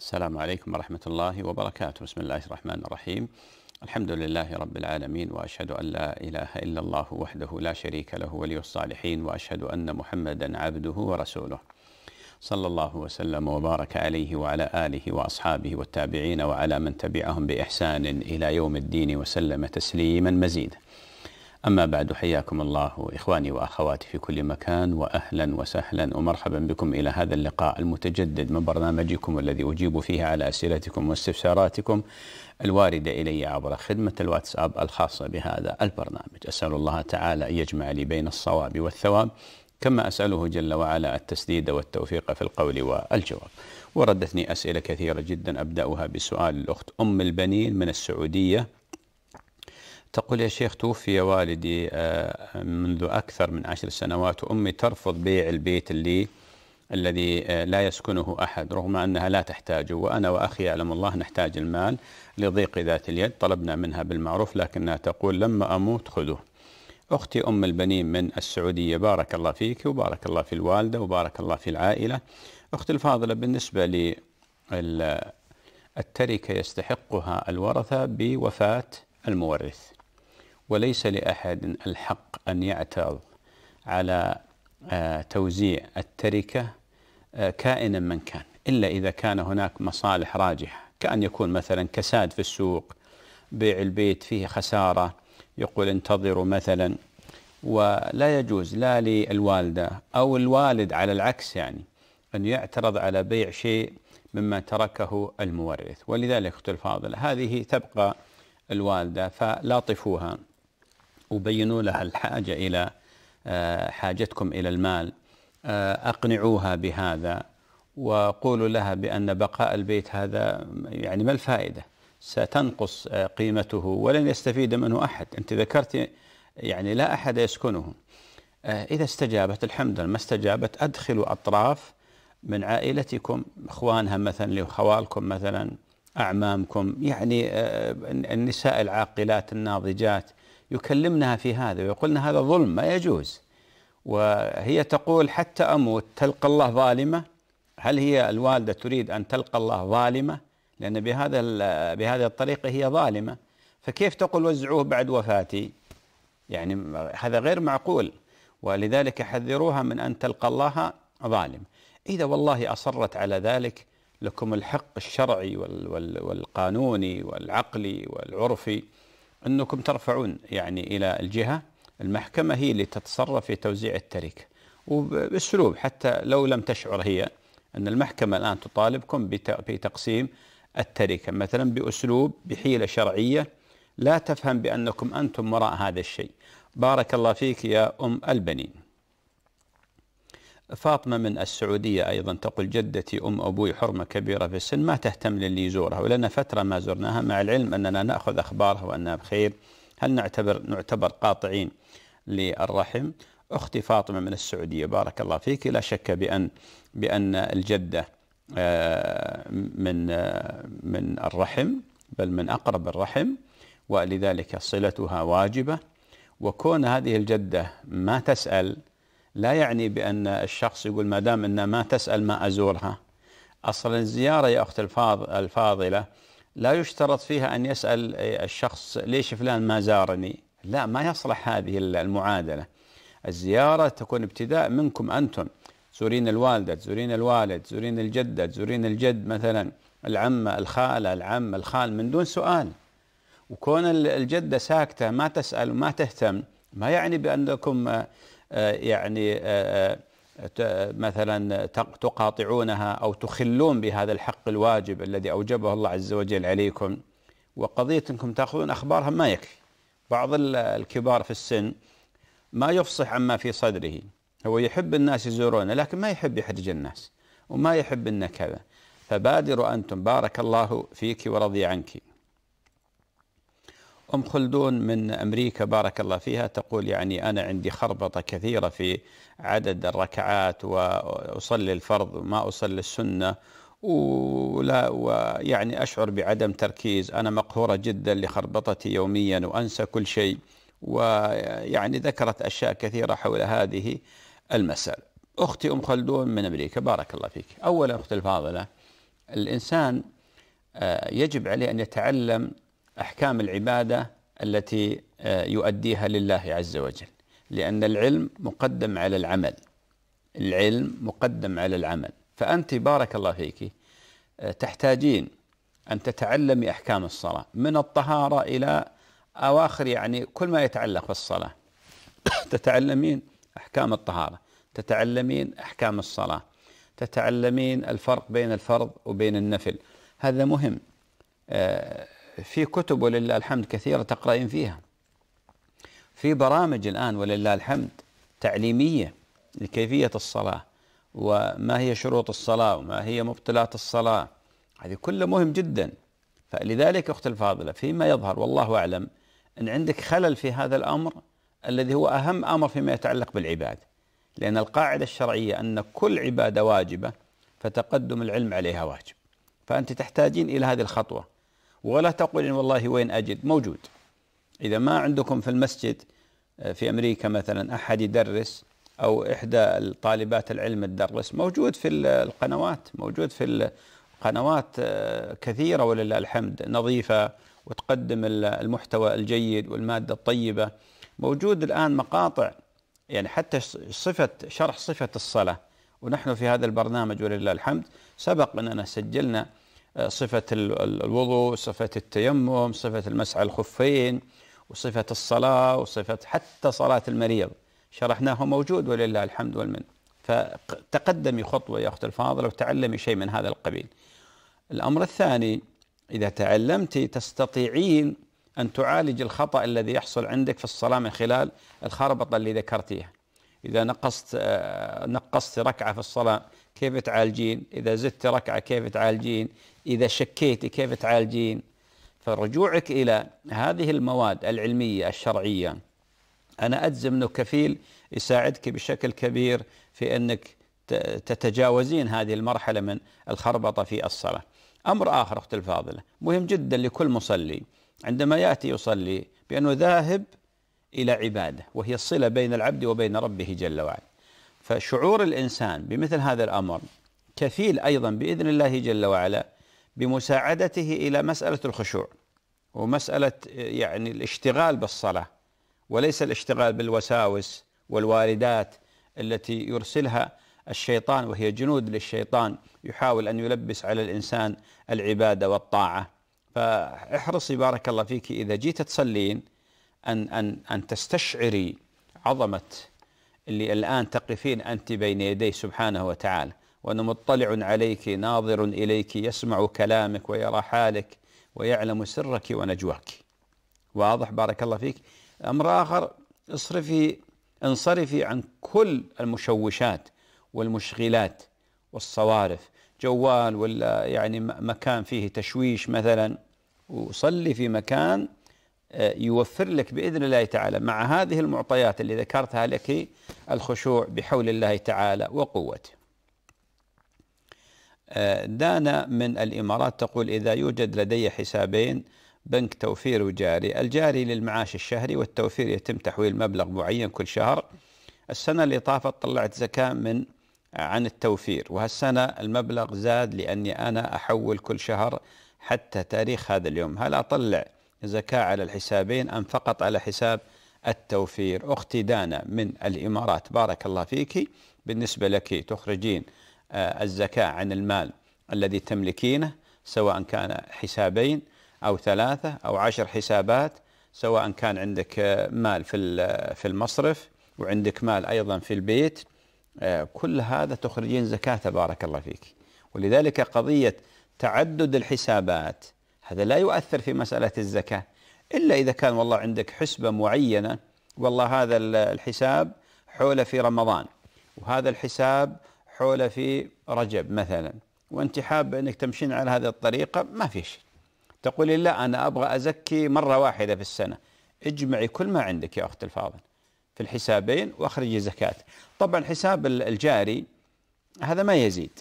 السلام عليكم ورحمة الله وبركاته بسم الله الرحمن الرحيم الحمد لله رب العالمين وأشهد أن لا إله إلا الله وحده لا شريك له ولي الصالحين وأشهد أن محمدا عبده ورسوله صلى الله وسلم وبارك عليه وعلى آله وأصحابه والتابعين وعلى من تبعهم بإحسان إلى يوم الدين وسلم تسليما مزيدا أما بعد حياكم الله إخواني وأخواتي في كل مكان وأهلا وسهلا ومرحبا بكم إلى هذا اللقاء المتجدد من برنامجكم الذي أجيب فيه على أسئلتكم واستفساراتكم الواردة إلي عبر خدمة الواتساب الخاصة بهذا البرنامج أسأل الله تعالى أن يجمع لي بين الصواب والثواب كما أسأله جل وعلا التسديد والتوفيق في القول والجواب وردتني أسئلة كثيرة جدا أبدأها بسؤال الأخت أم البنين من السعودية تقول يا شيخ توفي والدي آه، منذ أكثر من عشر سنوات وأمي ترفض بيع البيت اللي الذي آه، لا يسكنه أحد رغم أنها لا تحتاجه وأنا وأخي يعلم الله نحتاج المال لضيق ذات اليد طلبنا منها بالمعروف لكنها تقول لما أموت خذوه أختي أم البنين من السعودية بارك الله فيك وبارك الله في الوالدة وبارك الله في العائلة أختي الفاضلة بالنسبة للتركة التركة يستحقها الورثة بوفاة المورث وليس لأحد الحق أن يعترض على آه، توزيع التركة آه، كائنا من كان إلا إذا كان هناك مصالح راجحة كأن يكون مثلا كساد في السوق بيع البيت فيه خسارة يقول انتظروا مثلا ولا يجوز لا للوالدة أو الوالد على العكس يعني أن يعترض على بيع شيء مما تركه المورث ولذلك أخت الفاضلة هذه تبقى الوالدة فلاطفوها وبينوا لها الحاجة إلى آه، حاجتكم إلى المال آه، أقنعوها بهذا وقولوا لها بأن بقاء البيت هذا يعني ما الفائدة ستنقص آه، قيمته ولن يستفيد منه أحد أنت ذكرت يعني لا أحد يسكنه إذا استجابت الحمد لله ما استجابت أدخلوا أطراف من عائلتكم إخوانها مثلا لخوالكم مثلا أعمامكم يعني النساء العاقلات الناضجات يكلمنا في هذا ويقولنا هذا ظلم ما يجوز وهي تقول حتى أموت تلقى الله ظالمة هل هي الوالدة تريد أن تلقى الله ظالمة لأن بهذا بهذه الطريقة هي ظالمة فكيف تقول وزعوه بعد وفاتي يعني هذا غير معقول ولذلك حذروها من أن تلقى الله ظالم إذا والله أصرت على ذلك لكم الحق الشرعي والقانوني والعقلي والعرفي أنكم ترفعون يعني إلى الجهة المحكمة هي اللي تتصرف في توزيع التركة وبأسلوب حتى لو لم تشعر هي أن المحكمة الآن تطالبكم بتقسيم التركة مثلا بأسلوب بحيلة شرعية لا تفهم بأنكم أنتم وراء هذا الشيء بارك الله فيك يا أم البنين فاطمة من السعودية أيضا تقول جدتي أم أبوي حرمة كبيرة في السن ما تهتم للي يزورها ولنا فترة ما زرناها مع العلم أننا نأخذ أخبارها وأنها بخير هل نعتبر نعتبر قاطعين للرحم أختي فاطمة من السعودية بارك الله فيك لا شك بأن بأن الجدة آه، من آه، من الرحم بل من أقرب الرحم ولذلك صلتها واجبة وكون هذه الجدة ما تسأل لا يعني بأن الشخص يقول ما دام أن ما تسأل ما أزورها أصلا الزيارة يا أخت الفاضلة لا يشترط فيها أن يسأل إيه، الشخص ليش فلان ما زارني لا ما يصلح هذه المعادلة الزيارة تكون ابتداء منكم أنتم تزورين الوالدة تزورين الوالد تزورين الجدة تزورين الجد مثلا العمة الخالة العم الخال من دون سؤال وكون الجدة ساكتة ما تسأل وما تهتم ما يعني بأنكم آه، يعني آه، آه، مثلا تقاطعونها أو تخلون بهذا الحق الواجب الذي أوجبه الله عز وجل عليكم وقضية أنكم تأخذون أخبارها ما يكفي بعض الكبار في السن ما يفصح عما في صدره هو يحب الناس يزورونه لكن ما يحب يحرج الناس وما يحب النكبة فبادروا أنتم بارك الله فيك ورضي عنك أم خلدون من أمريكا بارك الله فيها تقول يعني أنا عندي خربطة كثيرة في عدد الركعات وأصلي الفرض وما أصلي السنة ولا ويعني أشعر بعدم تركيز أنا مقهورة جدا لخربطتي يوميا وأنسى كل شيء ويعني ذكرت أشياء كثيرة حول هذه المسألة أختي أم خلدون من أمريكا بارك الله فيك أولا أختي الفاضلة الإنسان آه، يجب عليه أن يتعلم احكام العباده التي آه، يؤديها لله عز وجل لان العلم مقدم على العمل العلم مقدم على العمل فانت بارك الله فيك آه، تحتاجين ان تتعلمي احكام الصلاه من الطهاره الى اواخر يعني كل ما يتعلق بالصلاه تتعلمين احكام الطهاره تتعلمين احكام الصلاه تتعلمين الفرق بين الفرض وبين النفل هذا مهم آه، في كتب ولله الحمد كثيرة تقرأين فيها في برامج الآن ولله الحمد تعليمية لكيفية الصلاة وما هي شروط الصلاة وما هي مبطلات الصلاة هذه كلها مهم جدا فلذلك أخت الفاضلة فيما يظهر والله أعلم أن عندك خلل في هذا الأمر الذي هو أهم أمر فيما يتعلق بالعبادة لأن القاعدة الشرعية أن كل عبادة واجبة فتقدم العلم عليها واجب فأنت تحتاجين إلى هذه الخطوة ولا تقول إن والله وين أجد موجود إذا ما عندكم في المسجد آه، في أمريكا مثلا أحد يدرس أو إحدى الطالبات العلم تدرس موجود في القنوات موجود في قنوات آه، كثيرة ولله الحمد نظيفة وتقدم المحتوى الجيد والمادة الطيبة موجود الآن مقاطع يعني حتى صفة شرح صفة الصلاة ونحن في هذا البرنامج ولله الحمد سبق أننا سجلنا صفة الوضوء صفة التيمم صفة المسعى الخفين وصفة الصلاة وصفة حتى صلاة المريض شرحناه موجود ولله الحمد والمن فتقدمي خطوة يا أخت الفاضلة وتعلمي شيء من هذا القبيل الأمر الثاني إذا تعلمت تستطيعين أن تعالج الخطأ الذي يحصل عندك في الصلاة من خلال الخربطة اللي ذكرتيها إذا نقصت آه، نقصت ركعة في الصلاة كيف تعالجين إذا زدت ركعة كيف تعالجين إذا شكيتي كيف تعالجين فرجوعك إلى هذه المواد العلمية الشرعية أنا أجزم أنه كفيل يساعدك بشكل كبير في أنك تتجاوزين هذه المرحلة من الخربطة في الصلاة أمر آخر أخت الفاضلة مهم جدا لكل مصلي عندما يأتي يصلي بأنه ذاهب إلى عبادة وهي الصلة بين العبد وبين ربه جل وعلا فشعور الانسان بمثل هذا الامر كفيل ايضا باذن الله جل وعلا بمساعدته الى مساله الخشوع ومساله يعني الاشتغال بالصلاه وليس الاشتغال بالوساوس والواردات التي يرسلها الشيطان وهي جنود للشيطان يحاول ان يلبس على الانسان العباده والطاعه فاحرصي بارك الله فيك اذا جيت تصلين ان ان ان تستشعري عظمه اللي الآن تقفين أنت بين يديه سبحانه وتعالى وأنه مطلع عليك ناظر إليك يسمع كلامك ويرى حالك ويعلم سرك ونجواك واضح بارك الله فيك أمر آخر اصرفي انصرفي عن كل المشوشات والمشغلات والصوارف جوال ولا يعني مكان فيه تشويش مثلا وصلي في مكان يوفر لك باذن الله تعالى مع هذه المعطيات اللي ذكرتها لك الخشوع بحول الله تعالى وقوته. آه، دانا من الامارات تقول اذا يوجد لدي حسابين بنك توفير وجاري، الجاري للمعاش الشهري والتوفير يتم تحويل مبلغ معين كل شهر. السنه اللي طافت طلعت زكاه من آه، عن التوفير وهالسنه المبلغ زاد لاني انا احول كل شهر حتى تاريخ هذا اليوم، هل اطلع زكاة على الحسابين أم فقط على حساب التوفير أختي دانا من الإمارات بارك الله فيك بالنسبة لك تخرجين آه، الزكاة عن المال الذي تملكينه سواء كان حسابين أو ثلاثة أو عشر حسابات سواء كان عندك آه، مال في آه، في المصرف وعندك مال أيضا في البيت كل هذا تخرجين زكاة بارك الله فيك ولذلك قضية تعدد الحسابات هذا لا يؤثر في مسألة الزكاة إلا إذا كان والله عندك حسبة معينة والله هذا الحساب حول في رمضان وهذا الحساب حول في رجب مثلا وانت حاب انك تمشين على هذه الطريقه ما في شيء تقول لا انا ابغى ازكي مره واحده في السنه اجمعي كل ما عندك يا اختي الفاضل في الحسابين واخرجي زكاه طبعا حساب الجاري هذا ما يزيد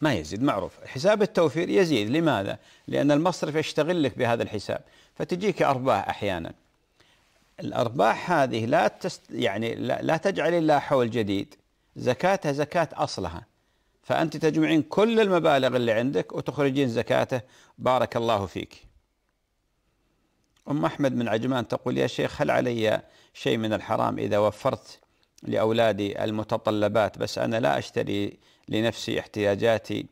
ما يزيد معروف حساب التوفير يزيد لماذا؟ لأن المصرف يشتغل لك بهذا الحساب فتجيك أرباح أحيانا الأرباح هذه لا تست يعني لا, لا تجعل الله حول جديد زكاتها زكاة أصلها فأنت تجمعين كل المبالغ اللي عندك وتخرجين زكاته بارك الله فيك أم أحمد من عجمان تقول يا شيخ هل علي شيء من الحرام إذا وفرت لأولادي المتطلبات بس أنا لا أشتري لنفسي احتياجاتي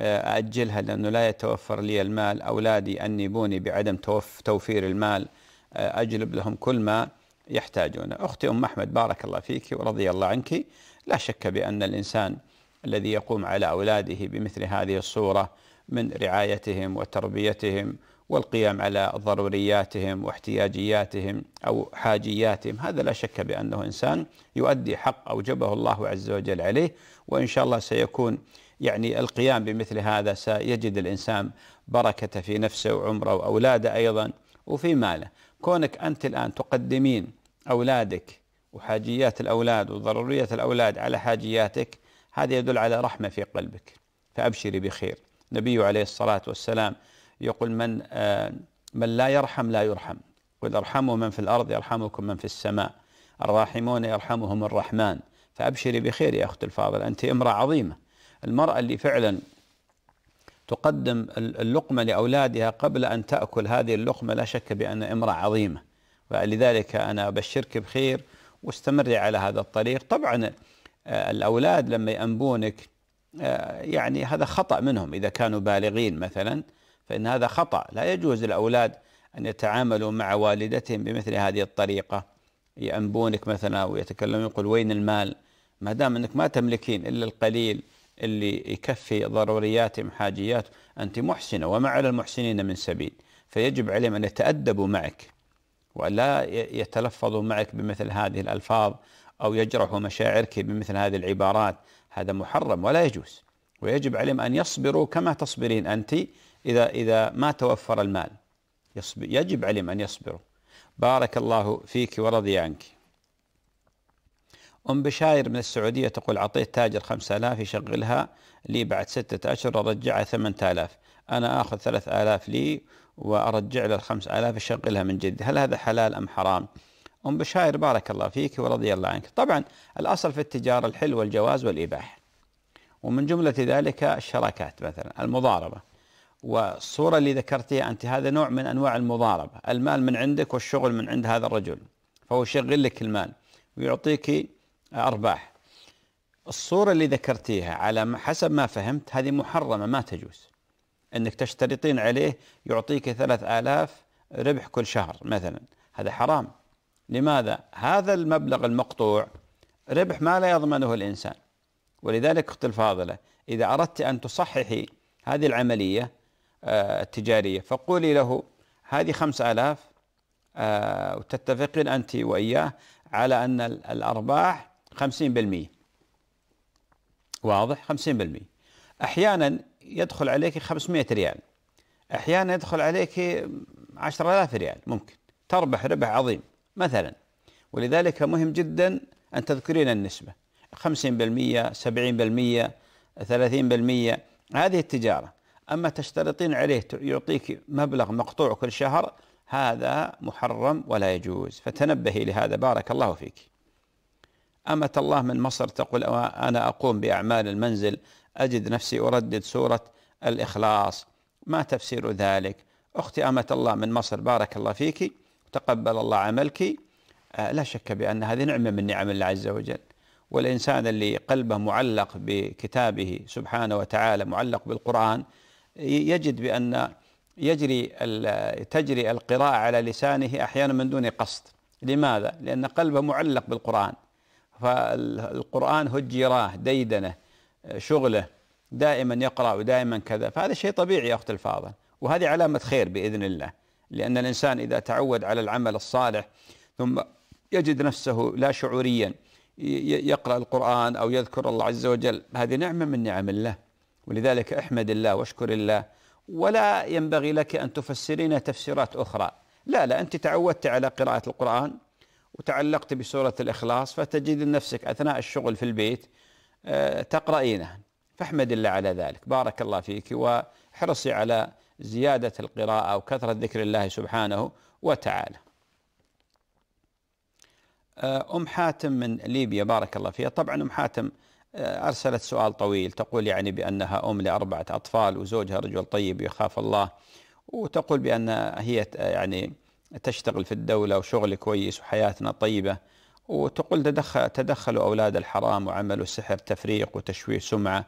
أأجلها آه، لأنه لا يتوفر لي المال أولادي أنيبوني بعدم توفير المال آه، أجلب لهم كل ما يحتاجونه أختي أم أحمد بارك الله فيك ورضي الله عنك لا شك بأن الإنسان الذي يقوم على أولاده بمثل هذه الصورة من رعايتهم وتربيتهم والقيام على ضرورياتهم واحتياجياتهم او حاجياتهم هذا لا شك بانه انسان يؤدي حق اوجبه الله عز وجل عليه وان شاء الله سيكون يعني القيام بمثل هذا سيجد الانسان بركه في نفسه وعمره واولاده ايضا وفي ماله كونك انت الان تقدمين اولادك وحاجيات الاولاد وضروريه الاولاد على حاجياتك هذا يدل على رحمه في قلبك فابشري بخير النبي عليه الصلاه والسلام يقول من آه، من لا يرحم لا يرحم قل ارحموا من في الارض يرحمكم من في السماء الراحمون يرحمهم الرحمن فابشري بخير يا اختي الفاضل انت امراه عظيمه المراه اللي فعلا تقدم اللقمه لاولادها قبل ان تاكل هذه اللقمه لا شك بان امراه عظيمه ولذلك انا ابشرك بخير واستمري على هذا الطريق طبعا آه، الاولاد لما ينبونك آه، يعني هذا خطا منهم اذا كانوا بالغين مثلا فإن هذا خطأ لا يجوز للأولاد أن يتعاملوا مع والدتهم بمثل هذه الطريقة يأنبونك مثلا ويتكلمون يقول وين المال ما دام أنك ما تملكين إلا القليل اللي يكفي ضرورياتهم حاجيات أنت محسنة وما على المحسنين من سبيل فيجب عليهم أن يتأدبوا معك ولا يتلفظوا معك بمثل هذه الألفاظ أو يجرحوا مشاعرك بمثل هذه العبارات هذا محرم ولا يجوز ويجب عليهم أن يصبروا كما تصبرين أنت إذا إذا ما توفر المال يصبر يجب عليهم أن يصبروا بارك الله فيك ورضي عنك أم بشاير من السعودية تقول أعطيت تاجر خمسة آلاف يشغلها لي بعد ستة أشهر أرجعها ثمان آلاف أنا آخذ ثلاث آلاف لي وأرجع له الخمس آلاف أشغلها من جد هل هذا حلال أم حرام أم بشاير بارك الله فيك ورضي الله عنك طبعا الأصل في التجارة الحل والجواز والإباحة ومن جملة ذلك الشراكات مثلا المضاربة والصورة اللي ذكرتها أنت هذا نوع من أنواع المضاربة المال من عندك والشغل من عند هذا الرجل فهو يشغل لك المال ويعطيك أرباح الصورة اللي ذكرتيها على حسب ما فهمت هذه محرمة ما تجوز أنك تشترطين عليه يعطيك ثلاث آلاف ربح كل شهر مثلا هذا حرام لماذا؟ هذا المبلغ المقطوع ربح ما لا يضمنه الإنسان ولذلك أخت الفاضلة إذا أردت أن تصححي هذه العملية آه، التجارية فقولي له هذه خمس آلاف آه، وتتفقين أنت وإياه على أن الأرباح خمسين بالمئة واضح خمسين بالمئة أحيانا يدخل عليك خمسمائة ريال أحيانا يدخل عليك عشرة آلاف ريال ممكن تربح ربح عظيم مثلا ولذلك مهم جدا أن تذكرين النسبة خمسين بالمئة سبعين بالمئة ثلاثين بالمئة هذه التجارة أما تشترطين عليه يعطيك مبلغ مقطوع كل شهر هذا محرم ولا يجوز فتنبهي لهذا بارك الله فيك أمة الله من مصر تقول أنا أقوم بأعمال المنزل أجد نفسي أردد سورة الإخلاص ما تفسير ذلك أختي أمة الله من مصر بارك الله فيك تقبل الله عملك آه، لا شك بأن هذه نعمة من نعم الله عز وجل والإنسان اللي قلبه معلق بكتابه سبحانه وتعالى معلق بالقرآن يجد بأن يجري تجري القراءة على لسانه أحيانا من دون قصد لماذا؟ لأن قلبه معلق بالقرآن فالقرآن هجراه ديدنه شغله دائما يقرأ ودائما كذا فهذا شيء طبيعي يا أخت الفاضل وهذه علامة خير بإذن الله لأن الإنسان إذا تعود على العمل الصالح ثم يجد نفسه لا شعوريا يقرأ القرآن أو يذكر الله عز وجل هذه نعمة من نعم الله ولذلك احمد الله واشكر الله ولا ينبغي لك ان تفسرين تفسيرات اخرى لا لا انت تعودت على قراءه القران وتعلقت بسوره الاخلاص فتجد نفسك اثناء الشغل في البيت آه، تقرأينها فاحمد الله على ذلك بارك الله فيك واحرصي على زيادة القراءة وكثرة ذكر الله سبحانه وتعالى آه، أم حاتم من ليبيا بارك الله فيها طبعا أم حاتم أرسلت سؤال طويل تقول يعني بأنها أم لأربعة أطفال وزوجها رجل طيب يخاف الله وتقول بأن هي يعني تشتغل في الدولة وشغل كويس وحياتنا طيبة وتقول تدخل تدخلوا أولاد الحرام وعملوا سحر تفريق وتشويه سمعة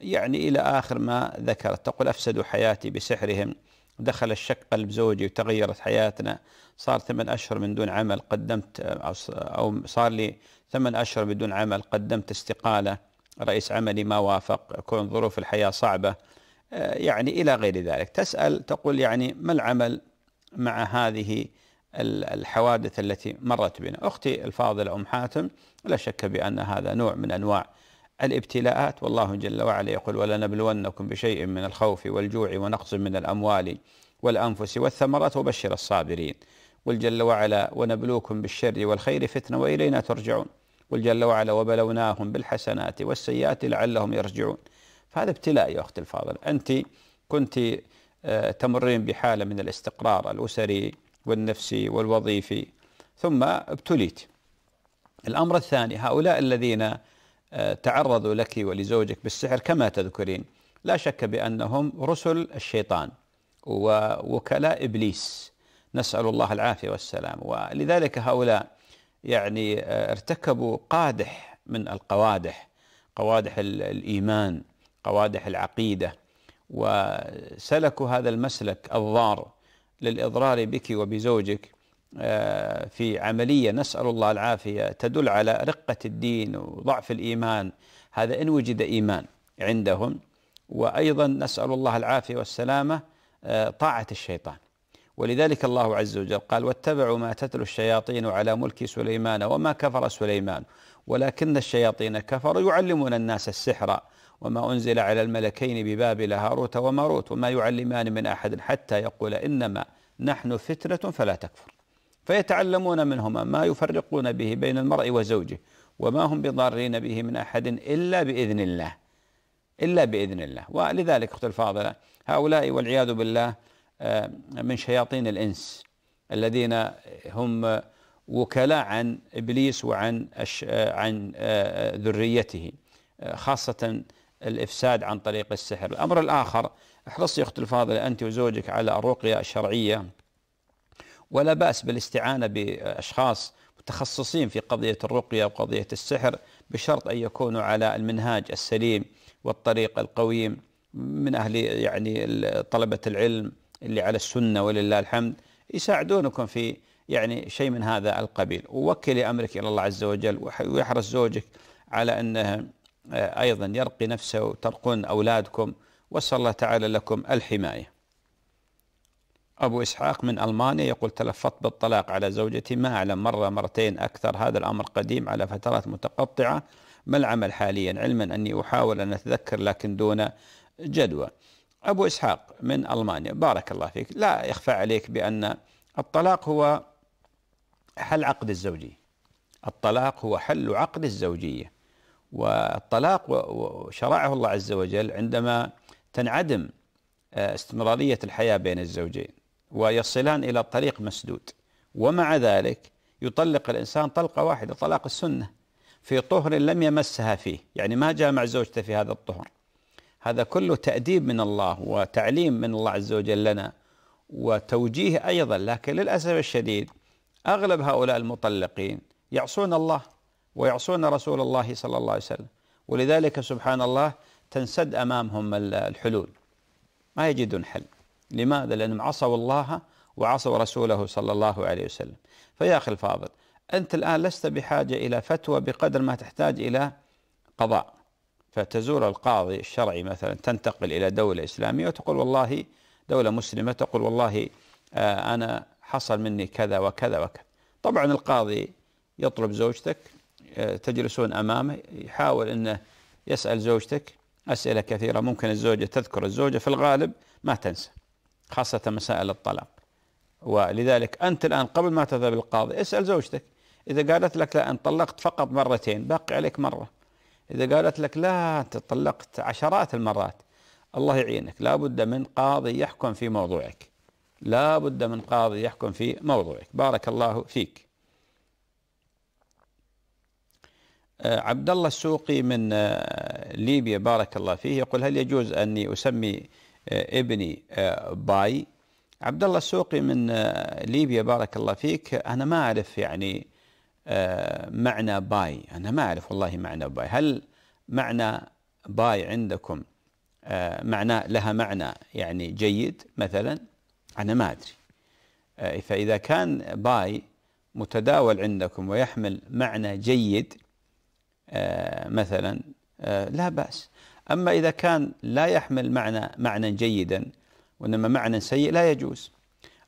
يعني إلى آخر ما ذكرت تقول أفسدوا حياتي بسحرهم دخل الشك قلب زوجي وتغيرت حياتنا صار ثمان أشهر من دون عمل قدمت أو صار لي ثمان أشهر بدون عمل قدمت استقالة رئيس عملي ما وافق كون ظروف الحياة صعبة آه، يعني إلى غير ذلك تسأل تقول يعني ما العمل مع هذه الحوادث التي مرت بنا أختي الفاضلة أم حاتم لا شك بأن هذا نوع من أنواع الابتلاءات والله جل وعلا يقول ولنبلونكم بشيء من الخوف والجوع ونقص من الأموال والأنفس والثمرات وبشر الصابرين قل جل وعلا ونبلوكم بالشر والخير فتنة وإلينا ترجعون قل جل وعلا وبلوناهم بالحسنات والسيئات لعلهم يرجعون فهذا ابتلاء يا أختي الفاضل أنت كنت آه، تمرين بحالة من الاستقرار الأسري والنفسي والوظيفي ثم ابتليت الأمر الثاني هؤلاء الذين تعرضوا لك ولزوجك بالسحر كما تذكرين لا شك بأنهم رسل الشيطان ووكلاء إبليس نسأل الله العافية والسلام ولذلك هؤلاء يعني آه، ارتكبوا قادح من القوادح قوادح الإيمان قوادح العقيدة وسلكوا هذا المسلك الضار للإضرار بك وبزوجك آه، في عملية نسأل الله العافية تدل على رقة الدين وضعف الإيمان هذا إن وجد إيمان عندهم وأيضا نسأل الله العافية والسلامة آه، طاعة الشيطان ولذلك الله عز وجل قال واتبعوا ما تتلو الشياطين على ملك سليمان وما كفر سليمان ولكن الشياطين كفروا يعلمون الناس السحر وما أنزل على الملكين ببابل هاروت وماروت وما يعلمان من أحد حتى يقول إنما نحن فتنة فلا تكفر فيتعلمون منهما ما يفرقون به بين المرء وزوجه وما هم بضارين به من احد الا باذن الله الا باذن الله ولذلك اختي الفاضله هؤلاء والعياذ بالله آه، من شياطين الانس الذين هم وكلاء عن ابليس وعن آه، عن آه، ذريته خاصه الافساد عن طريق السحر، الامر الاخر احرصي اختي الفاضله انت وزوجك على الرقيه الشرعيه ولا باس بالاستعانه باشخاص متخصصين في قضيه الرقيه وقضيه السحر بشرط ان يكونوا على المنهاج السليم والطريق القويم من اهل يعني طلبه العلم اللي على السنه ولله الحمد يساعدونكم في يعني شيء من هذا القبيل ووكلي امرك الى الله عز وجل ويحرص زوجك على انه آه، ايضا يرقي نفسه وترقون اولادكم واسال الله تعالى لكم الحمايه أبو إسحاق من ألمانيا يقول تلفظت بالطلاق على زوجتي ما أعلم مرة مرتين أكثر هذا الأمر قديم على فترات متقطعة ما العمل حاليا علما أني أحاول أن أتذكر لكن دون جدوى أبو إسحاق من ألمانيا بارك الله فيك لا يخفى عليك بأن الطلاق هو حل عقد الزوجية الطلاق هو حل عقد الزوجية والطلاق شرعه الله عز وجل عندما تنعدم آه، استمرارية الحياة بين الزوجين ويصلان إلى طريق مسدود ومع ذلك يطلق الإنسان طلقة واحدة طلاق السنة في طهر لم يمسها فيه يعني ما جامع زوجته في هذا الطهر هذا كله تأديب من الله وتعليم من الله عز وجل لنا وتوجيه أيضا لكن للأسف الشديد أغلب هؤلاء المطلقين يعصون الله ويعصون رسول الله صلى الله عليه وسلم ولذلك سبحان الله تنسد أمامهم الحلول ما يجدون حل لماذا؟ لأنهم عصوا الله وعصوا رسوله صلى الله عليه وسلم فيا أخي الفاضل أنت الآن لست بحاجة إلى فتوى بقدر ما تحتاج إلى قضاء فتزور القاضي الشرعي مثلا تنتقل إلى دولة إسلامية وتقول والله دولة مسلمة تقول والله آه، أنا حصل مني كذا وكذا وكذا طبعا القاضي يطلب زوجتك آه، تجلسون أمامه يحاول أنه يسأل زوجتك أسئلة كثيرة ممكن الزوجة تذكر الزوجة في الغالب ما تنسى خاصة مسائل الطلاق ولذلك أنت الآن قبل ما تذهب للقاضي اسأل زوجتك إذا قالت لك لا أن طلقت فقط مرتين باقي عليك مرة إذا قالت لك لا أنت طلقت عشرات المرات الله يعينك لا بد من قاضي يحكم في موضوعك لا بد من قاضي يحكم في موضوعك بارك الله فيك آه، عبد الله السوقي من آه، ليبيا بارك الله فيه يقول هل يجوز أني أسمي آه، ابني آه، باي عبد الله السوقي من آه، ليبيا بارك الله فيك انا ما اعرف يعني معنى باي انا ما اعرف والله معنى باي هل معنى باي عندكم معنى لها معنى يعني جيد مثلا انا ما ادري فاذا كان باي متداول عندكم ويحمل معنى جيد مثلا لا باس أما إذا كان لا يحمل معنى معنى جيدا وإنما معنى سيء لا يجوز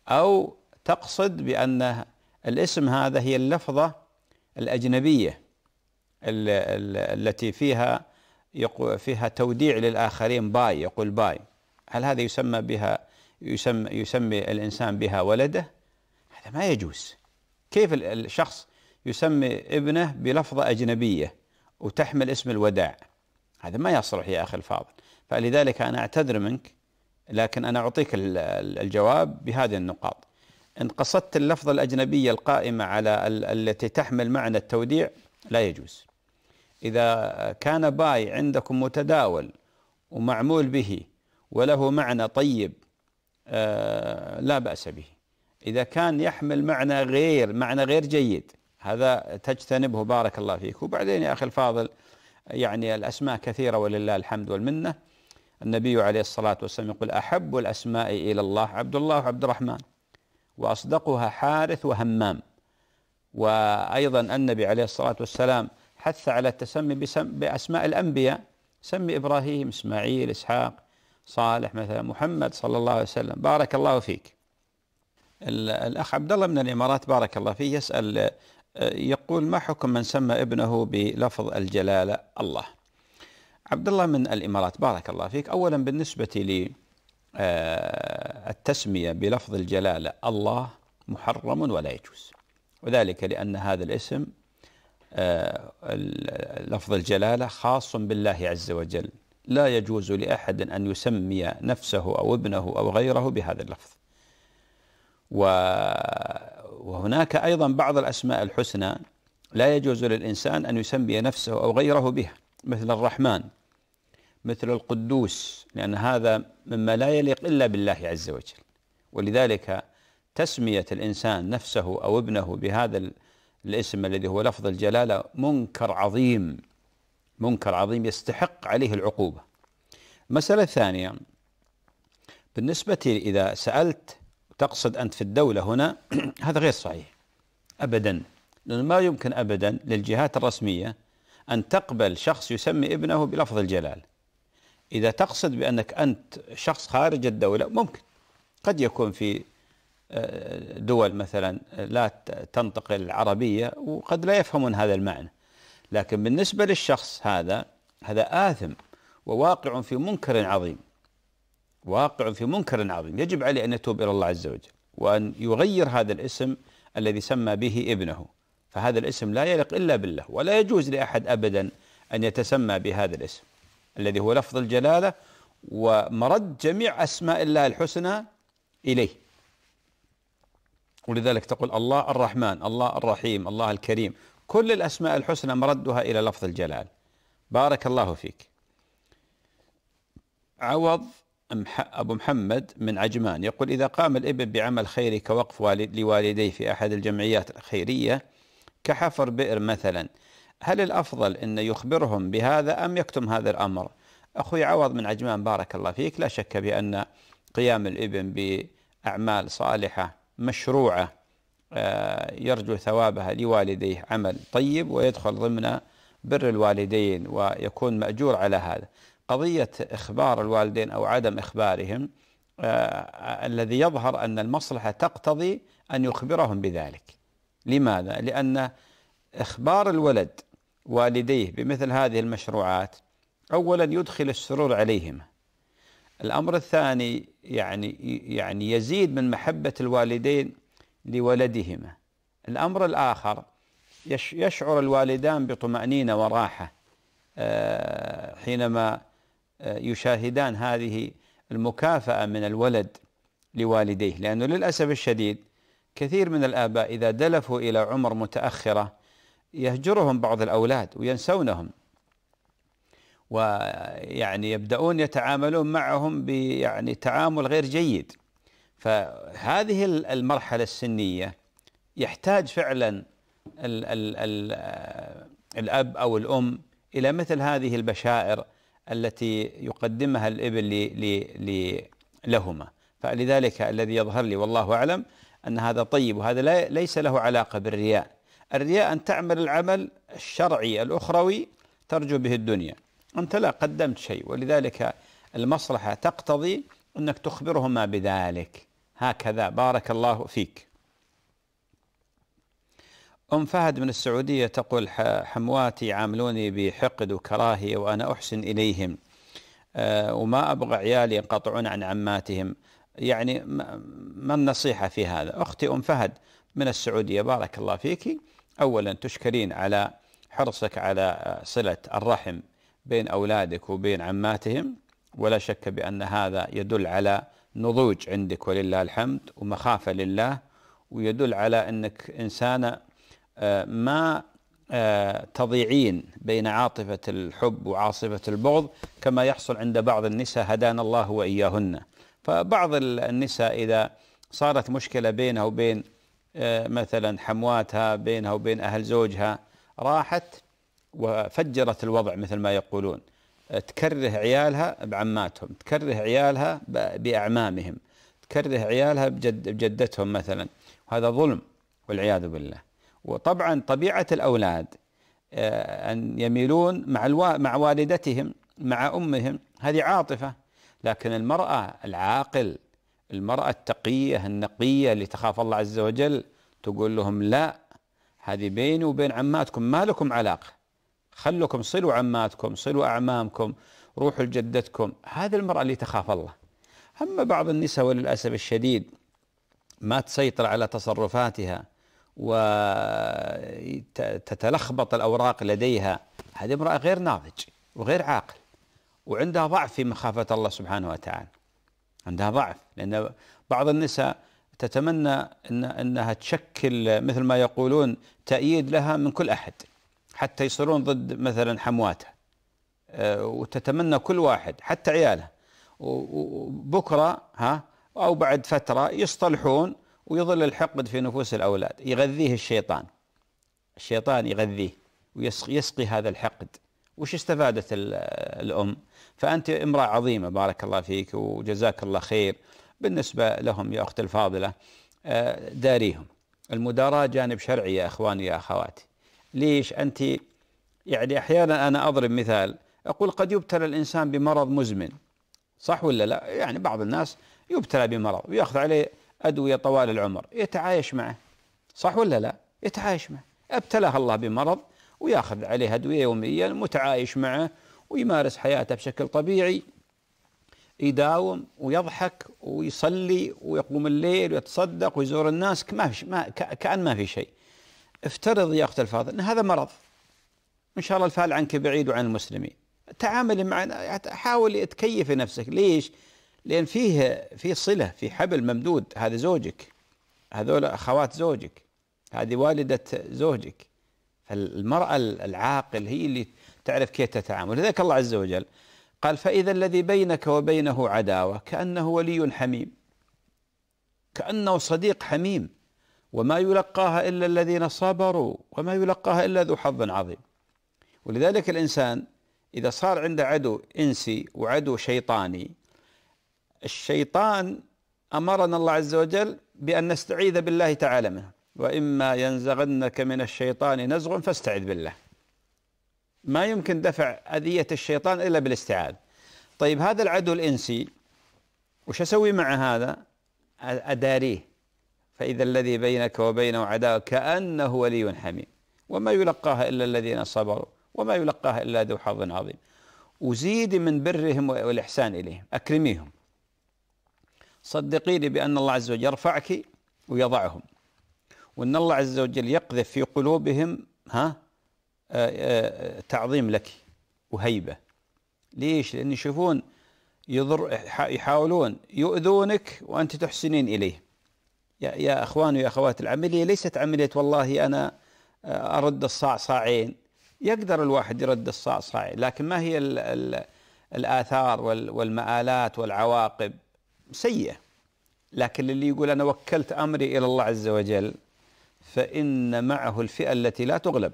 أو تقصد بأن الاسم هذا هي اللفظة الأجنبية التي فيها فيها توديع للآخرين باي يقول باي هل هذا يسمى بها يسمى يسمي الإنسان بها ولده هذا ما يجوز كيف الشخص يسمي ابنه بلفظة أجنبية وتحمل اسم الوداع هذا ما يصلح يا أخي الفاضل فلذلك أنا أعتذر منك لكن أنا أعطيك الجواب بهذه النقاط إن قصدت اللفظة الأجنبية القائمة على التي تحمل معنى التوديع لا يجوز إذا كان باي عندكم متداول ومعمول به وله معنى طيب آه، لا بأس به إذا كان يحمل معنى غير معنى غير جيد هذا تجتنبه بارك الله فيك وبعدين يا أخي الفاضل يعني الأسماء كثيرة ولله الحمد والمنة النبي عليه الصلاة والسلام يقول أحب الأسماء إلى الله عبد الله وعبد الرحمن وأصدقها حارث وهمام وأيضا النبي عليه الصلاة والسلام حث على التسمي بأسماء الأنبياء سمي إبراهيم إسماعيل إسحاق صالح مثلا محمد صلى الله عليه وسلم بارك الله فيك الأخ عبد الله من الإمارات بارك الله فيه يسأل يقول ما حكم من سمى ابنه بلفظ الجلالة الله عبد الله من الإمارات بارك الله فيك أولا بالنسبة للتسمية آه، التسمية بلفظ الجلالة الله محرم ولا يجوز وذلك لأن هذا الاسم آه، لفظ الجلالة خاص بالله عز وجل لا يجوز لأحد أن يسمي نفسه أو ابنه أو غيره بهذا اللفظ و وهناك أيضا بعض الأسماء الحسنى لا يجوز للإنسان أن يسمي نفسه أو غيره بها مثل الرحمن مثل القدوس لأن هذا مما لا يليق إلا بالله عز وجل ولذلك تسمية الإنسان نفسه أو ابنه بهذا الاسم الذي هو لفظ الجلالة منكر عظيم منكر عظيم يستحق عليه العقوبة المسألة الثانية بالنسبة إذا سألت تقصد أنت في الدولة هنا هذا غير صحيح أبدا لأنه ما يمكن أبدا للجهات الرسمية أن تقبل شخص يسمي ابنه بلفظ الجلال إذا تقصد بأنك أنت شخص خارج الدولة ممكن قد يكون في آه، دول مثلا لا تنطق العربية وقد لا يفهمون هذا المعنى لكن بالنسبة للشخص هذا هذا آثم وواقع في منكر عظيم واقع في منكر عظيم يجب عليه أن يتوب إلى الله عز وجل وأن يغير هذا الاسم الذي سمى به ابنه فهذا الاسم لا يليق إلا بالله ولا يجوز لأحد أبدا أن يتسمى بهذا الاسم الذي هو لفظ الجلالة ومرد جميع أسماء الله الحسنى إليه ولذلك تقول الله الرحمن الله الرحيم الله الكريم كل الأسماء الحسنى مردها إلى لفظ الجلال بارك الله فيك عوض أبو محمد من عجمان يقول إذا قام الابن بعمل خيري كوقف والد لوالديه في أحد الجمعيات الخيرية كحفر بئر مثلا هل الأفضل أن يخبرهم بهذا أم يكتم هذا الأمر أخوي عوض من عجمان بارك الله فيك لا شك بأن قيام الابن بأعمال صالحة مشروعة آه، يرجو ثوابها لوالديه عمل طيب ويدخل ضمن بر الوالدين ويكون مأجور على هذا قضية إخبار الوالدين أو عدم إخبارهم آه، آه، الذي يظهر أن المصلحة تقتضي أن يخبرهم بذلك لماذا؟ لأن إخبار الولد والديه بمثل هذه المشروعات أولا يدخل السرور عليهما الأمر الثاني يعني يعني يزيد من محبة الوالدين لولدهما الأمر الآخر يشعر الوالدان بطمأنينة وراحة آه، حينما آه، يشاهدان هذه المكافأة من الولد لوالديه لأنه للأسف الشديد كثير من الآباء إذا دلفوا إلى عمر متأخرة يهجرهم بعض الأولاد وينسونهم ويعني يبدأون يتعاملون معهم بيعني تعامل غير جيد فهذه المرحلة السنية يحتاج فعلا ال ال الـ آه، الأب أو الأم إلى مثل هذه البشائر التي يقدمها الإبل لي لهما فلذلك الذي يظهر لي والله أعلم أن هذا طيب وهذا لا ليس له علاقة بالرياء الرياء أن تعمل العمل الشرعي الأخروي ترجو به الدنيا أنت لا قدمت شيء ولذلك المصلحة تقتضي أنك تخبرهما بذلك هكذا بارك الله فيك أم فهد من السعودية تقول حمواتي عاملوني بحقد وكراهية وأنا أحسن إليهم آه، وما أبغى عيالي ينقطعون عن عماتهم يعني ما النصيحة في هذا أختي أم فهد من السعودية بارك الله فيك أولا تشكرين على حرصك على آه، صلة الرحم بين أولادك وبين عماتهم ولا شك بأن هذا يدل على نضوج عندك ولله الحمد ومخافة لله ويدل على أنك إنسانة ما آه، تضيعين بين عاطفة الحب وعاصفة البغض كما يحصل عند بعض النساء هدانا الله وإياهن فبعض النساء إذا صارت مشكلة بينها وبين آه، مثلا حمواتها بينها وبين أهل زوجها راحت وفجرت الوضع مثل ما يقولون تكره عيالها بعماتهم تكره عيالها بأعمامهم تكره عيالها بجد بجدتهم مثلا وهذا ظلم والعياذ بالله وطبعا طبيعة الأولاد آه، أن يميلون مع مع والدتهم مع أمهم هذه عاطفة لكن المرأة العاقل المرأة التقية النقية اللي تخاف الله عز وجل تقول لهم لا هذه بيني وبين عماتكم ما لكم علاقة خلكم صلوا عماتكم صلوا أعمامكم روحوا لجدتكم هذه المرأة اللي تخاف الله أما بعض النساء وللأسف الشديد ما تسيطر على تصرفاتها وتتلخبط الأوراق لديها هذه امرأة غير ناضج وغير عاقل وعندها ضعف في مخافة الله سبحانه وتعالى عندها ضعف لأن بعض النساء تتمنى إن أنها تشكل مثل ما يقولون تأييد لها من كل أحد حتى يصيرون ضد مثلا حمواتها آه، وتتمنى كل واحد حتى عياله وبكرة ها أو بعد فترة يصطلحون ويظل الحقد في نفوس الأولاد يغذيه الشيطان الشيطان يغذيه ويسقي هذا الحقد وش استفادت الأم فأنت امرأة عظيمة بارك الله فيك وجزاك الله خير بالنسبة لهم يا أخت الفاضلة آه، داريهم المداراة جانب شرعي يا إخواني يا أخواتي ليش أنت يعني أحيانا أنا أضرب مثال أقول قد يبتلى الإنسان بمرض مزمن صح ولا لا يعني بعض الناس يبتلى بمرض ويأخذ عليه أدوية طوال العمر يتعايش معه صح ولا لا يتعايش معه ابتلاه الله بمرض وياخذ عليه أدوية يوميا متعايش معه ويمارس حياته بشكل طبيعي يداوم ويضحك ويصلي ويقوم الليل ويتصدق ويزور الناس ما فيش ما كأن ما في شيء افترض يا أخت الفاضل أن هذا مرض إن شاء الله الفال عنك بعيد وعن المسلمين تعاملي مع حاولي تكيفي نفسك ليش؟ لأن فيه في صلة في حبل ممدود هذا زوجك هذول أخوات زوجك هذه والدة زوجك فالمرأة العاقل هي اللي تعرف كيف تتعامل لذلك الله عز وجل قال فإذا الذي بينك وبينه عداوة كأنه ولي حميم كأنه صديق حميم وما يلقاها إلا الذين صبروا وما يلقاها إلا ذو حظ عظيم ولذلك الإنسان إذا صار عنده عدو إنسي وعدو شيطاني الشيطان امرنا الله عز وجل بان نستعيذ بالله تعالى منه واما ينزغنك من الشيطان نزغ فاستعذ بالله ما يمكن دفع اذيه الشيطان الا بالاستعاذه طيب هذا العدو الانسي وش اسوي مع هذا؟ اداريه فاذا الذي بينك وبينه عداوه كانه ولي حميم وما يلقاها الا الذين صبروا وما يلقاها الا ذو حظ عظيم وزيد من برهم والاحسان اليهم اكرميهم صدقيني بأن الله عز وجل يرفعك ويضعهم وأن الله عز وجل يقذف في قلوبهم ها آه، آه، تعظيم لك وهيبة ليش؟ لأن يشوفون يضر يحاولون يؤذونك وأنت تحسنين إليه يا, يا أخوان ويا أخوات العملية ليست عملية والله أنا آه، أرد الصاع صاعين يقدر الواحد يرد الصاع صاعين لكن ما هي الآثار والمآلات والعواقب سيئة لكن اللي يقول أنا وكلت أمري إلى الله عز وجل فإن معه الفئة التي لا تغلب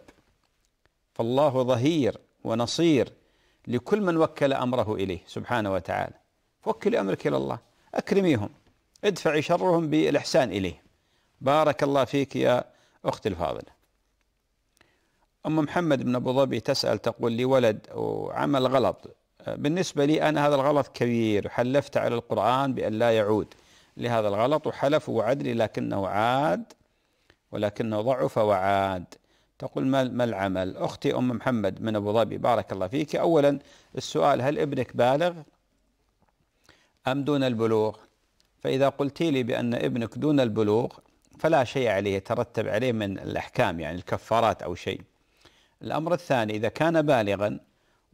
فالله ظهير ونصير لكل من وكل أمره إليه سبحانه وتعالى فوكل أمرك إلى الله أكرميهم ادفعي شرهم بالإحسان إليه بارك الله فيك يا أختي الفاضلة أم محمد من أبو ظبي تسأل تقول لي ولد وعمل غلط بالنسبة لي أنا هذا الغلط كبير وحلفت على القرآن بأن لا يعود لهذا الغلط وحلف وعدلي لكنه عاد ولكنه ضعف وعاد تقول ما العمل أختي أم محمد من أبو ظبي بارك الله فيك أولا السؤال هل ابنك بالغ أم دون البلوغ فإذا قلت لي بأن ابنك دون البلوغ فلا شيء عليه يترتب عليه من الأحكام يعني الكفارات أو شيء الأمر الثاني إذا كان بالغا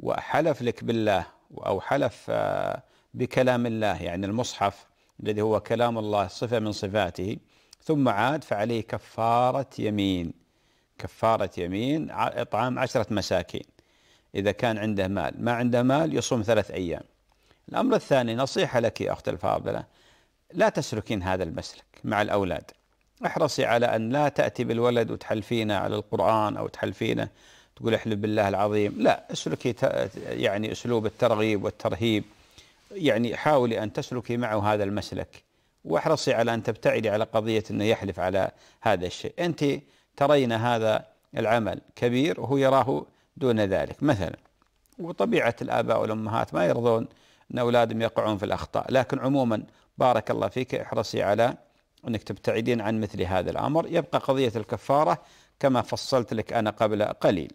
وحلف لك بالله أو حلف آه، بكلام الله يعني المصحف الذي هو كلام الله صفة من صفاته ثم عاد فعليه كفارة يمين كفارة يمين إطعام عشرة مساكين إذا كان عنده مال ما عنده مال يصوم ثلاث أيام الأمر الثاني نصيحة لك يا أخت الفاضلة لا تسلكين هذا المسلك مع الأولاد احرصي على أن لا تأتي بالولد وتحلفينه على القرآن أو تحلفينه تقول احلف بالله العظيم لا اسلكي يعني اسلوب الترغيب والترهيب يعني حاولي ان تسلكي معه هذا المسلك واحرصي على ان تبتعدي على قضيه انه يحلف على هذا الشيء انت ترين هذا العمل كبير وهو يراه دون ذلك مثلا وطبيعه الاباء والامهات ما يرضون ان اولادهم يقعون في الاخطاء لكن عموما بارك الله فيك احرصي على انك تبتعدين عن مثل هذا الامر يبقى قضيه الكفاره كما فصلت لك انا قبل قليل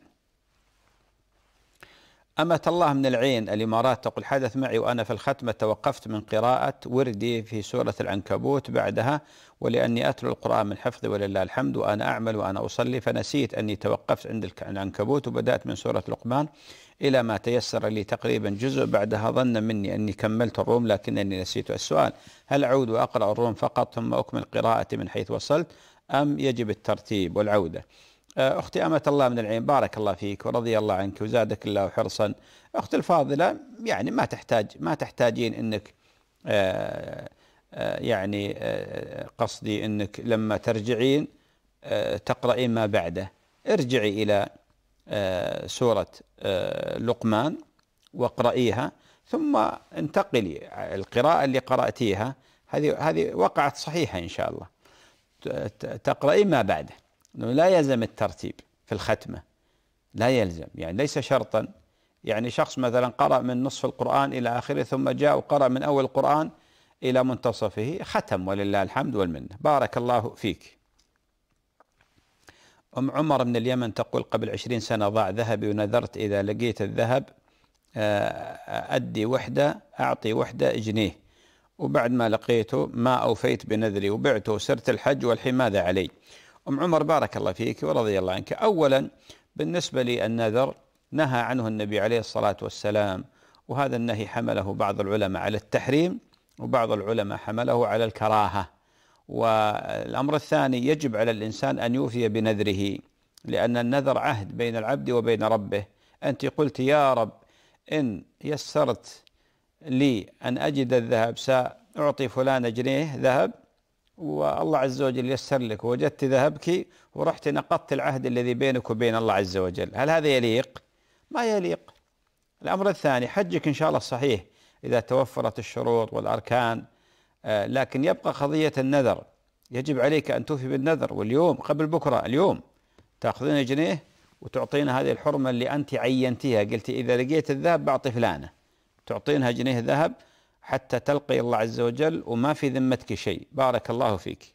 أمت الله من العين الإمارات تقول حدث معي وأنا في الختمة توقفت من قراءة وردي في سورة العنكبوت بعدها ولأني أتلو القرآن من حفظي ولله الحمد وأنا أعمل وأنا أصلي فنسيت أني توقفت عند العنكبوت وبدأت من سورة لقمان إلى ما تيسر لي تقريبا جزء بعدها ظن مني أني كملت الروم لكنني نسيت السؤال هل أعود وأقرأ الروم فقط ثم أكمل قراءتي من حيث وصلت أم يجب الترتيب والعودة أختي أمة الله من العين بارك الله فيك ورضي الله عنك وزادك الله حرصا أختي الفاضلة يعني ما تحتاج ما تحتاجين أنك آه، آه، يعني آه، قصدي أنك لما ترجعين تقرأين ما بعده ارجعي إلى سورة لقمان واقرأيها ثم انتقلي القراءة اللي قرأتيها هذه هذه وقعت صحيحة إن شاء الله تقرأين ما بعده أنه لا يلزم الترتيب في الختمة لا يلزم يعني ليس شرطا يعني شخص مثلا قرأ من نصف القرآن إلى آخره ثم جاء وقرأ من أول القرآن إلى منتصفه ختم ولله الحمد والمنة بارك الله فيك أم عمر من اليمن تقول قبل عشرين سنة ضاع ذهبي ونذرت إذا لقيت الذهب آه، أدي وحدة أعطي وحدة جنيه وبعد ما لقيته ما أوفيت بنذري وبعته وسرت الحج والحين ماذا علي أم عمر بارك الله فيك ورضي الله عنك أولا بالنسبة للنذر نهى عنه النبي عليه الصلاة والسلام وهذا النهي حمله بعض العلماء على التحريم وبعض العلماء حمله على الكراهة والأمر الثاني يجب على الإنسان أن يوفي بنذره لأن النذر عهد بين العبد وبين ربه أنت قلت يا رب إن يسرت لي أن أجد الذهب سأعطي فلان جنيه ذهب والله عز وجل يسر لك وجدت ذهبك ورحت نقضت العهد الذي بينك وبين الله عز وجل هل هذا يليق ما يليق الأمر الثاني حجك إن شاء الله صحيح إذا توفرت الشروط والأركان آه، لكن يبقى قضية النذر يجب عليك أن توفي بالنذر واليوم قبل بكرة اليوم تأخذين جنيه وتعطينا هذه الحرمة اللي أنت عينتيها قلت إذا لقيت الذهب بعطي فلانة تعطينها جنيه ذهب حتى تلقي الله عز وجل وما في ذمتك شيء بارك الله فيك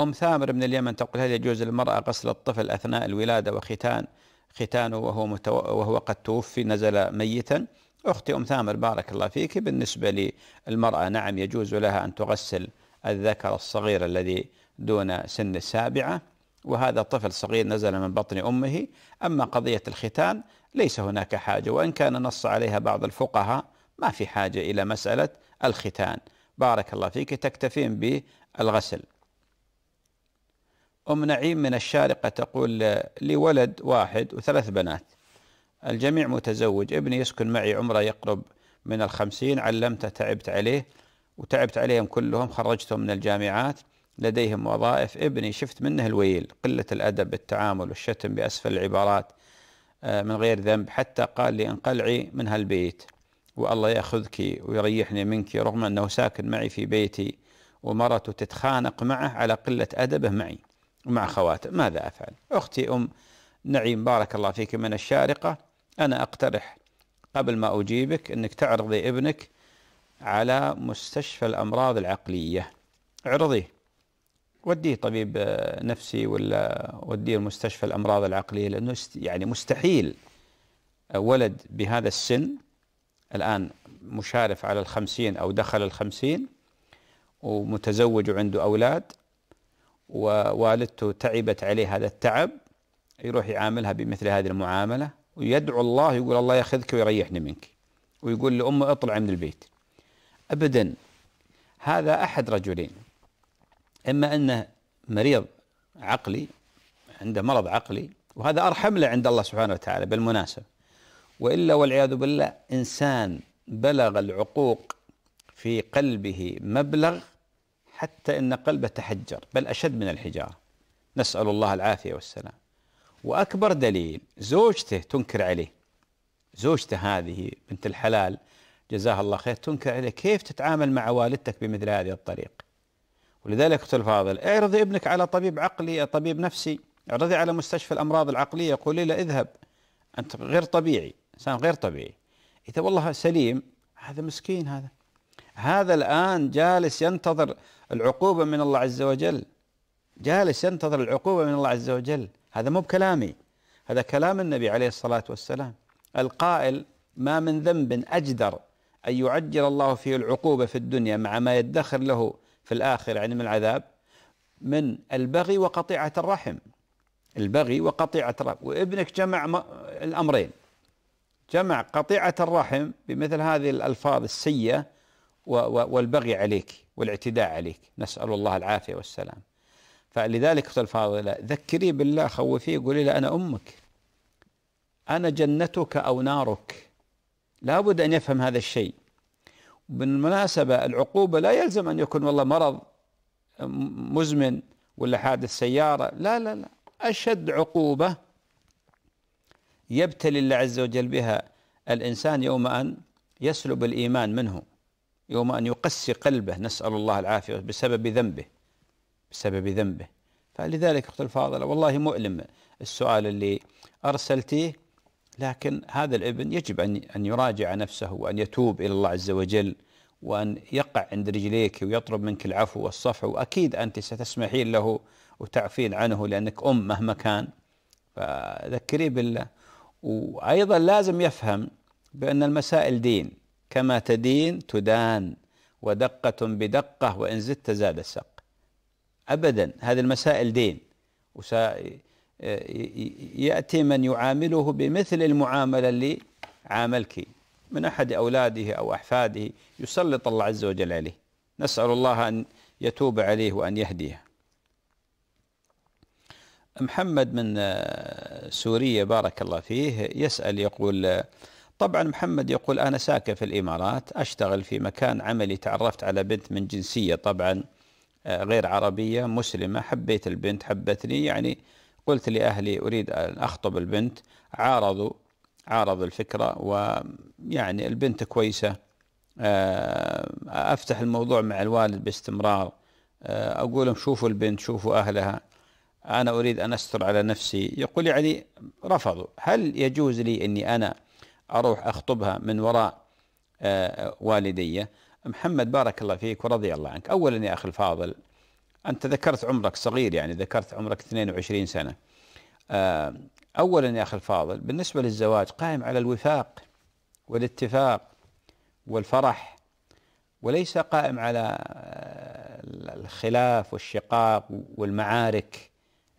أم ثامر من اليمن تقول هل يجوز للمرأة غسل الطفل أثناء الولادة وختان ختانه وهو, متو... وهو قد توفي نزل ميتا أختي أم ثامر بارك الله فيك بالنسبة للمرأة نعم يجوز لها أن تغسل الذكر الصغير الذي دون سن السابعة وهذا طفل صغير نزل من بطن أمه أما قضية الختان ليس هناك حاجة وإن كان نص عليها بعض الفقهاء ما في حاجة إلى مسألة الختان بارك الله فيك تكتفين بالغسل أم نعيم من الشارقة تقول لي ولد واحد وثلاث بنات الجميع متزوج ابني يسكن معي عمره يقرب من الخمسين علمته تعبت عليه وتعبت عليهم كلهم خرجتهم من الجامعات لديهم وظائف ابني شفت منه الويل قلة الأدب بالتعامل والشتم بأسفل العبارات آه، من غير ذنب حتى قال لي انقلعي من هالبيت والله ياخذك ويريحني منك رغم انه ساكن معي في بيتي ومرته تتخانق معه على قله ادبه معي ومع نعم. خواته ماذا افعل؟ اختي ام نعيم بارك الله فيك من الشارقه انا اقترح قبل ما اجيبك انك تعرضي ابنك على مستشفى الامراض العقليه اعرضيه وديه طبيب نفسي ولا وديه المستشفى الامراض العقليه لانه يعني مستحيل ولد بهذا السن الآن مشارف على الخمسين أو دخل الخمسين ومتزوج وعنده أولاد ووالدته تعبت عليه هذا التعب يروح يعاملها بمثل هذه المعاملة ويدعو الله يقول الله ياخذك ويريحني منك ويقول لأمه اطلعي من البيت أبدا هذا أحد رجلين إما أنه مريض عقلي عنده مرض عقلي وهذا أرحم له عند الله سبحانه وتعالى بالمناسبة والا والعياذ بالله انسان بلغ العقوق في قلبه مبلغ حتى ان قلبه تحجر بل اشد من الحجاره نسال الله العافيه والسلام واكبر دليل زوجته تنكر عليه زوجته هذه بنت الحلال جزاها الله خير تنكر عليه كيف تتعامل مع والدتك بمثل هذه الطريقه ولذلك اخت الفاضل اعرضي ابنك على طبيب عقلي طبيب نفسي اعرضي على مستشفى الامراض العقليه قولي له اذهب انت غير طبيعي انسان غير طبيعي اذا والله سليم هذا مسكين هذا هذا الان جالس ينتظر العقوبه من الله عز وجل جالس ينتظر العقوبه من الله عز وجل هذا مو بكلامي هذا كلام النبي عليه الصلاه والسلام القائل ما من ذنب اجدر ان يعجل الله فيه العقوبه في الدنيا مع ما يدخر له في الاخره يعني من العذاب من البغي وقطيعه الرحم البغي وقطيعه الرحم وابنك جمع الامرين جمع قطيعة الرحم بمثل هذه الألفاظ السيئة والبغي عليك والاعتداء عليك نسأل الله العافية والسلام فلذلك أختي الفاضلة ذكري بالله خوفيه قولي له أنا أمك أنا جنتك أو نارك لابد أن يفهم هذا الشيء بالمناسبة العقوبة لا يلزم أن يكون والله مرض مزمن ولا حادث سيارة لا لا لا أشد عقوبة يبتلي الله عز وجل بها الإنسان يوم أن يسلب الإيمان منه يوم أن يقسي قلبه نسأل الله العافية بسبب ذنبه بسبب ذنبه فلذلك أخت الفاضلة والله مؤلم السؤال اللي أرسلتيه لكن هذا الابن يجب أن أن يراجع نفسه وأن يتوب إلى الله عز وجل وأن يقع عند رجليك ويطلب منك العفو والصفح وأكيد أنت ستسمحين له وتعفين عنه لأنك أم مهما كان فذكريه بالله وأيضا لازم يفهم بأن المسائل دين كما تدين تدان ودقة بدقة وإن زدت زاد السق أبدا هذه المسائل دين يأتي من يعامله بمثل المعاملة اللي عاملك من أحد أولاده أو أحفاده يسلط الله عز وجل عليه نسأل الله أن يتوب عليه وأن يهديه محمد من آه، سوريا بارك الله فيه يسأل يقول آه، طبعا محمد يقول أنا ساكن في الإمارات أشتغل في مكان عملي تعرفت على بنت من جنسية طبعا آه، غير عربية مسلمة حبيت البنت حبتني يعني قلت لأهلي أريد أن أخطب البنت عارضوا عارضوا الفكرة ويعني البنت كويسة أفتح الموضوع مع الوالد باستمرار أقول لهم شوفوا البنت شوفوا أهلها أنا أريد أن أستر على نفسي يقول يعني رفضوا هل يجوز لي أني أنا أروح أخطبها من وراء آه، والدي محمد بارك الله فيك ورضي الله عنك أولا يا أخي الفاضل أنت ذكرت عمرك صغير يعني ذكرت عمرك 22 سنة آه، أولا يا أخي الفاضل بالنسبة للزواج قائم على الوفاق والاتفاق والفرح وليس قائم على آه، الخلاف والشقاق والمعارك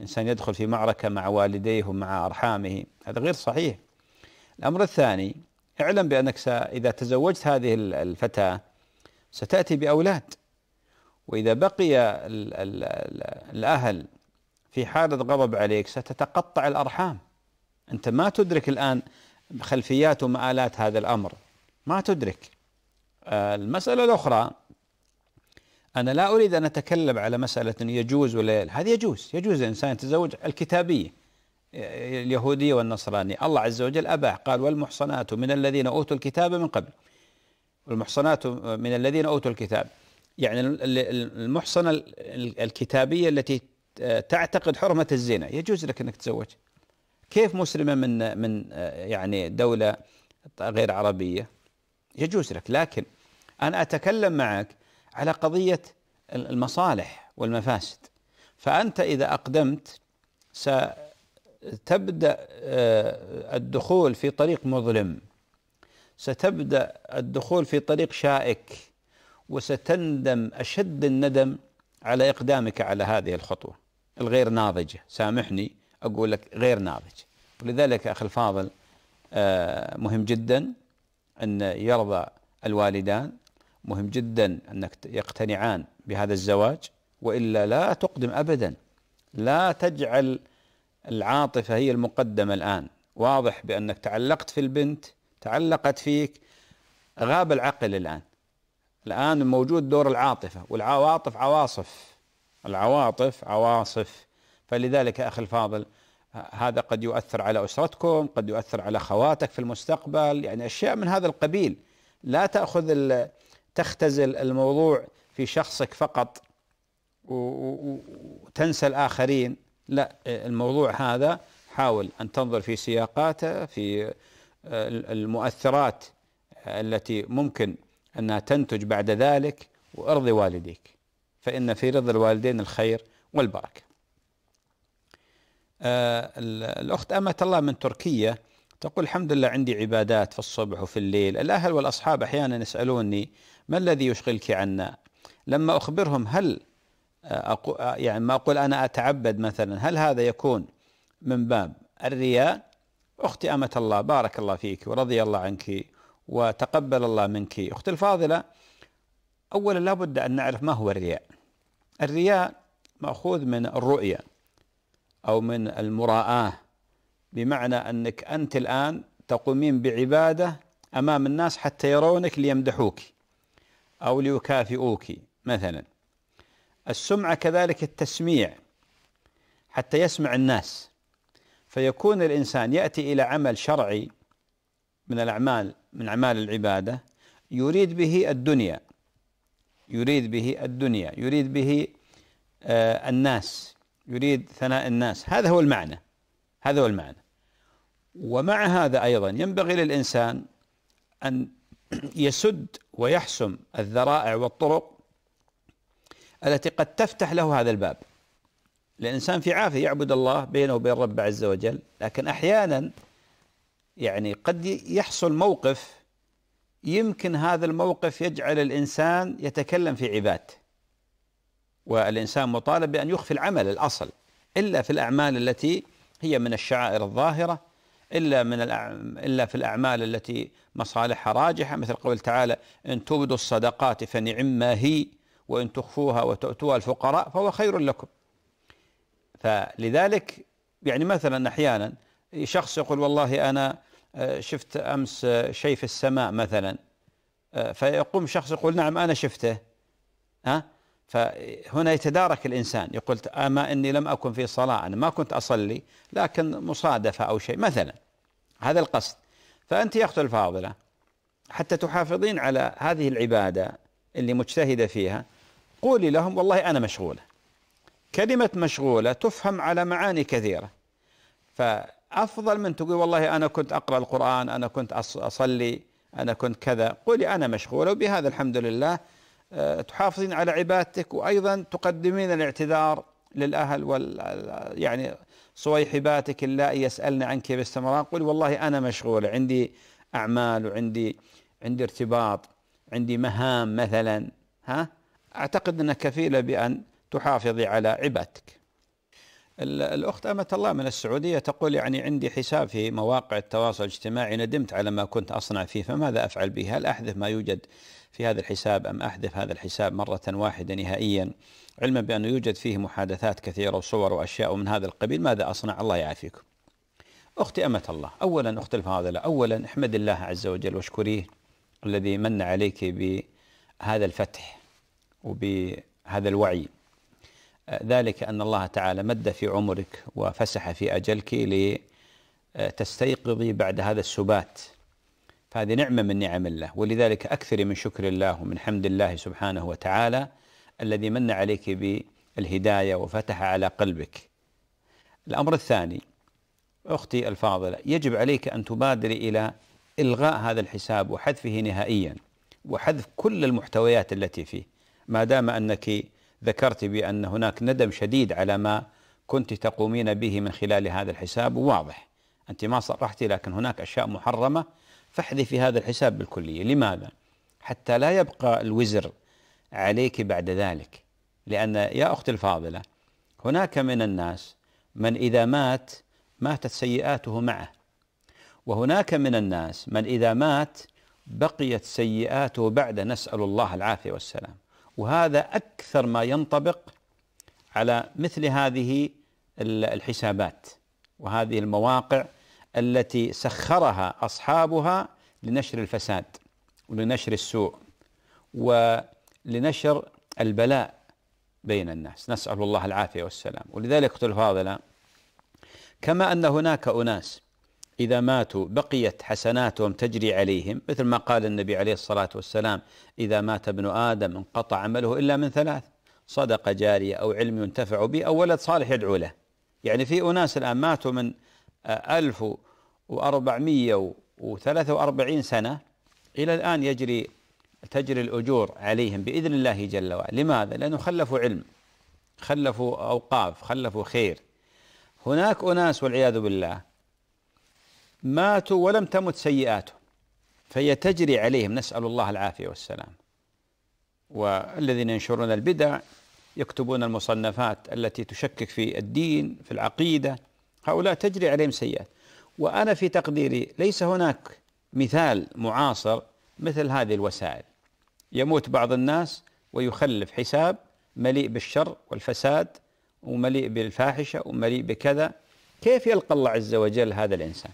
إنسان يدخل في معركة مع والديه ومع أرحامه هذا غير صحيح الأمر الثاني اعلم بأنك إذا تزوجت هذه الفتاة ستأتي بأولاد وإذا بقي الـ الـ الأهل في حالة غضب عليك ستتقطع الأرحام أنت ما تدرك الآن خلفيات ومآلات هذا الأمر ما تدرك آه، المسألة الأخرى أنا لا أريد أن أتكلم على مسألة يجوز ولا هذا يجوز يجوز الإنسان يتزوج الكتابية اليهودية والنصرانية الله عز وجل أباح قال والمحصنات من الذين أوتوا الكتاب من قبل والمحصنات من الذين أوتوا الكتاب يعني المحصنة الكتابية التي تعتقد حرمة الزنا يجوز لك أنك تزوج كيف مسلمة من من يعني دولة غير عربية يجوز لك لكن أنا أتكلم معك على قضية المصالح والمفاسد فأنت إذا أقدمت ستبدأ آه، الدخول في طريق مظلم ستبدأ الدخول في طريق شائك وستندم أشد الندم على إقدامك على هذه الخطوة الغير ناضجة سامحني أقول لك غير ناضج ولذلك أخي الفاضل آه، مهم جدا أن يرضى الوالدان مهم جدا أنك يقتنعان بهذا الزواج وإلا لا تقدم أبدا لا تجعل العاطفة هي المقدمة الآن واضح بأنك تعلقت في البنت تعلقت فيك غاب العقل الآن الآن موجود دور العاطفة والعواطف عواصف العواطف عواصف فلذلك يا أخي الفاضل هذا قد يؤثر على أسرتكم قد يؤثر على خواتك في المستقبل يعني أشياء من هذا القبيل لا تأخذ تختزل الموضوع في شخصك فقط وتنسى الآخرين لا الموضوع هذا حاول أن تنظر في سياقاته في آه، المؤثرات التي ممكن أنها تنتج بعد ذلك وارضي والديك فإن في رضا الوالدين الخير والبركة آه، الأخت أمة الله من تركيا تقول الحمد لله عندي عبادات في الصبح وفي الليل الأهل والأصحاب أحيانا يسألوني ما الذي يشغلك عنا لما أخبرهم هل آه، أقو آه، يعني ما أقول أنا أتعبد مثلا هل هذا يكون من باب الرياء أختي أمة الله بارك الله فيك ورضي الله عنك وتقبل الله منك أختي الفاضلة أولا لا بد أن نعرف ما هو الرياء الرياء مأخوذ من الرؤية أو من المراءة بمعنى أنك أنت الآن تقومين بعبادة أمام الناس حتى يرونك ليمدحوك أو ليكافئوك مثلا السمعة كذلك التسميع حتى يسمع الناس فيكون الإنسان يأتي إلى عمل شرعي من الأعمال من أعمال العبادة يريد به الدنيا يريد به الدنيا يريد به آه الناس يريد ثناء الناس هذا هو المعنى هذا هو المعنى ومع هذا أيضا ينبغي للإنسان أن يسد ويحسم الذرائع والطرق التي قد تفتح له هذا الباب الإنسان في عافية يعبد الله بينه وبين ربه عز وجل لكن أحيانا يعني قد يحصل موقف يمكن هذا الموقف يجعل الإنسان يتكلم في عباد والإنسان مطالب بأن يخفي العمل الأصل إلا في الأعمال التي هي من الشعائر الظاهرة إلا من إلا في الأعمال التي مصالحها راجحة مثل قول تعالى إن تبدوا الصدقات فنعما هي وإن تخفوها وتؤتوها الفقراء فهو خير لكم فلذلك يعني مثلا أحيانا شخص يقول والله أنا آه، شفت أمس آه، شيء في السماء مثلا آه، فيقوم شخص يقول نعم أنا شفته ها فهنا يتدارك الإنسان يقول أما أني لم أكن في صلاة أنا ما كنت أصلي لكن مصادفة أو شيء مثلا هذا القصد فأنت يا أخت الفاضلة حتى تحافظين على هذه العبادة اللي مجتهدة فيها قولي لهم والله أنا مشغولة كلمة مشغولة تفهم على معاني كثيرة فأفضل من تقول والله أنا كنت أقرأ القرآن أنا كنت أصلي أنا كنت كذا قولي أنا مشغولة وبهذا الحمد لله آه، تحافظين على عبادتك وأيضا تقدمين الاعتذار للأهل وال يعني صويحباتك اللائي يسألن عنك باستمرار قل والله أنا مشغولة عندي أعمال وعندي عندي ارتباط عندي مهام مثلا ها أعتقد أنك كفيلة بأن تحافظي على عبادتك الأخت أمة الله من السعودية تقول يعني عندي حساب في مواقع التواصل الاجتماعي ندمت على ما كنت أصنع فيه فماذا أفعل به هل أحذف ما يوجد في هذا الحساب أم أحذف هذا الحساب مرة واحدة نهائيا علما بأنه يوجد فيه محادثات كثيرة وصور وأشياء ومن هذا القبيل ماذا أصنع الله يعافيكم أختي أمة الله أولا أختي الفاضلة أولا احمد الله عز وجل واشكريه الذي من عليك بهذا الفتح وبهذا الوعي ذلك أن الله تعالى مد في عمرك وفسح في أجلك لتستيقظي بعد هذا السبات فهذه نعمة من نعم الله ولذلك أكثر من شكر الله ومن حمد الله سبحانه وتعالى الذي من عليك بالهداية وفتح على قلبك الأمر الثاني أختي الفاضلة يجب عليك أن تبادري إلى إلغاء هذا الحساب وحذفه نهائيا وحذف كل المحتويات التي فيه ما دام أنك ذكرت بأن هناك ندم شديد على ما كنت تقومين به من خلال هذا الحساب واضح أنت ما صرحتي لكن هناك أشياء محرمة فاحذفي هذا الحساب بالكلية لماذا؟ حتى لا يبقى الوزر عليك بعد ذلك لأن يا أختي الفاضلة هناك من الناس من إذا مات ماتت سيئاته معه وهناك من الناس من إذا مات بقيت سيئاته بعد نسأل الله العافية والسلام وهذا أكثر ما ينطبق على مثل هذه الحسابات وهذه المواقع التي سخرها اصحابها لنشر الفساد ولنشر السوء ولنشر البلاء بين الناس نسال الله العافيه والسلام ولذلك قلت الفاضله كما ان هناك اناس إذا ماتوا بقيت حسناتهم تجري عليهم مثل ما قال النبي عليه الصلاة والسلام إذا مات ابن آدم انقطع عمله إلا من ثلاث صدقة جارية أو علم ينتفع به أو ولد صالح يدعو له يعني في أناس الآن ماتوا من 1443 سنة إلى الآن يجري تجري الأجور عليهم بإذن الله جل وعلا لماذا؟ لأنه خلفوا علم خلفوا أوقاف خلفوا خير هناك أناس والعياذ بالله ماتوا ولم تمت سيئاتهم فهي تجري عليهم نسأل الله العافية والسلام والذين ينشرون البدع يكتبون المصنفات التي تشكك في الدين في العقيده هؤلاء تجري عليهم سيئات وأنا في تقديري ليس هناك مثال معاصر مثل هذه الوسائل يموت بعض الناس ويخلف حساب مليء بالشر والفساد ومليء بالفاحشة ومليء بكذا كيف يلقى الله عز وجل هذا الإنسان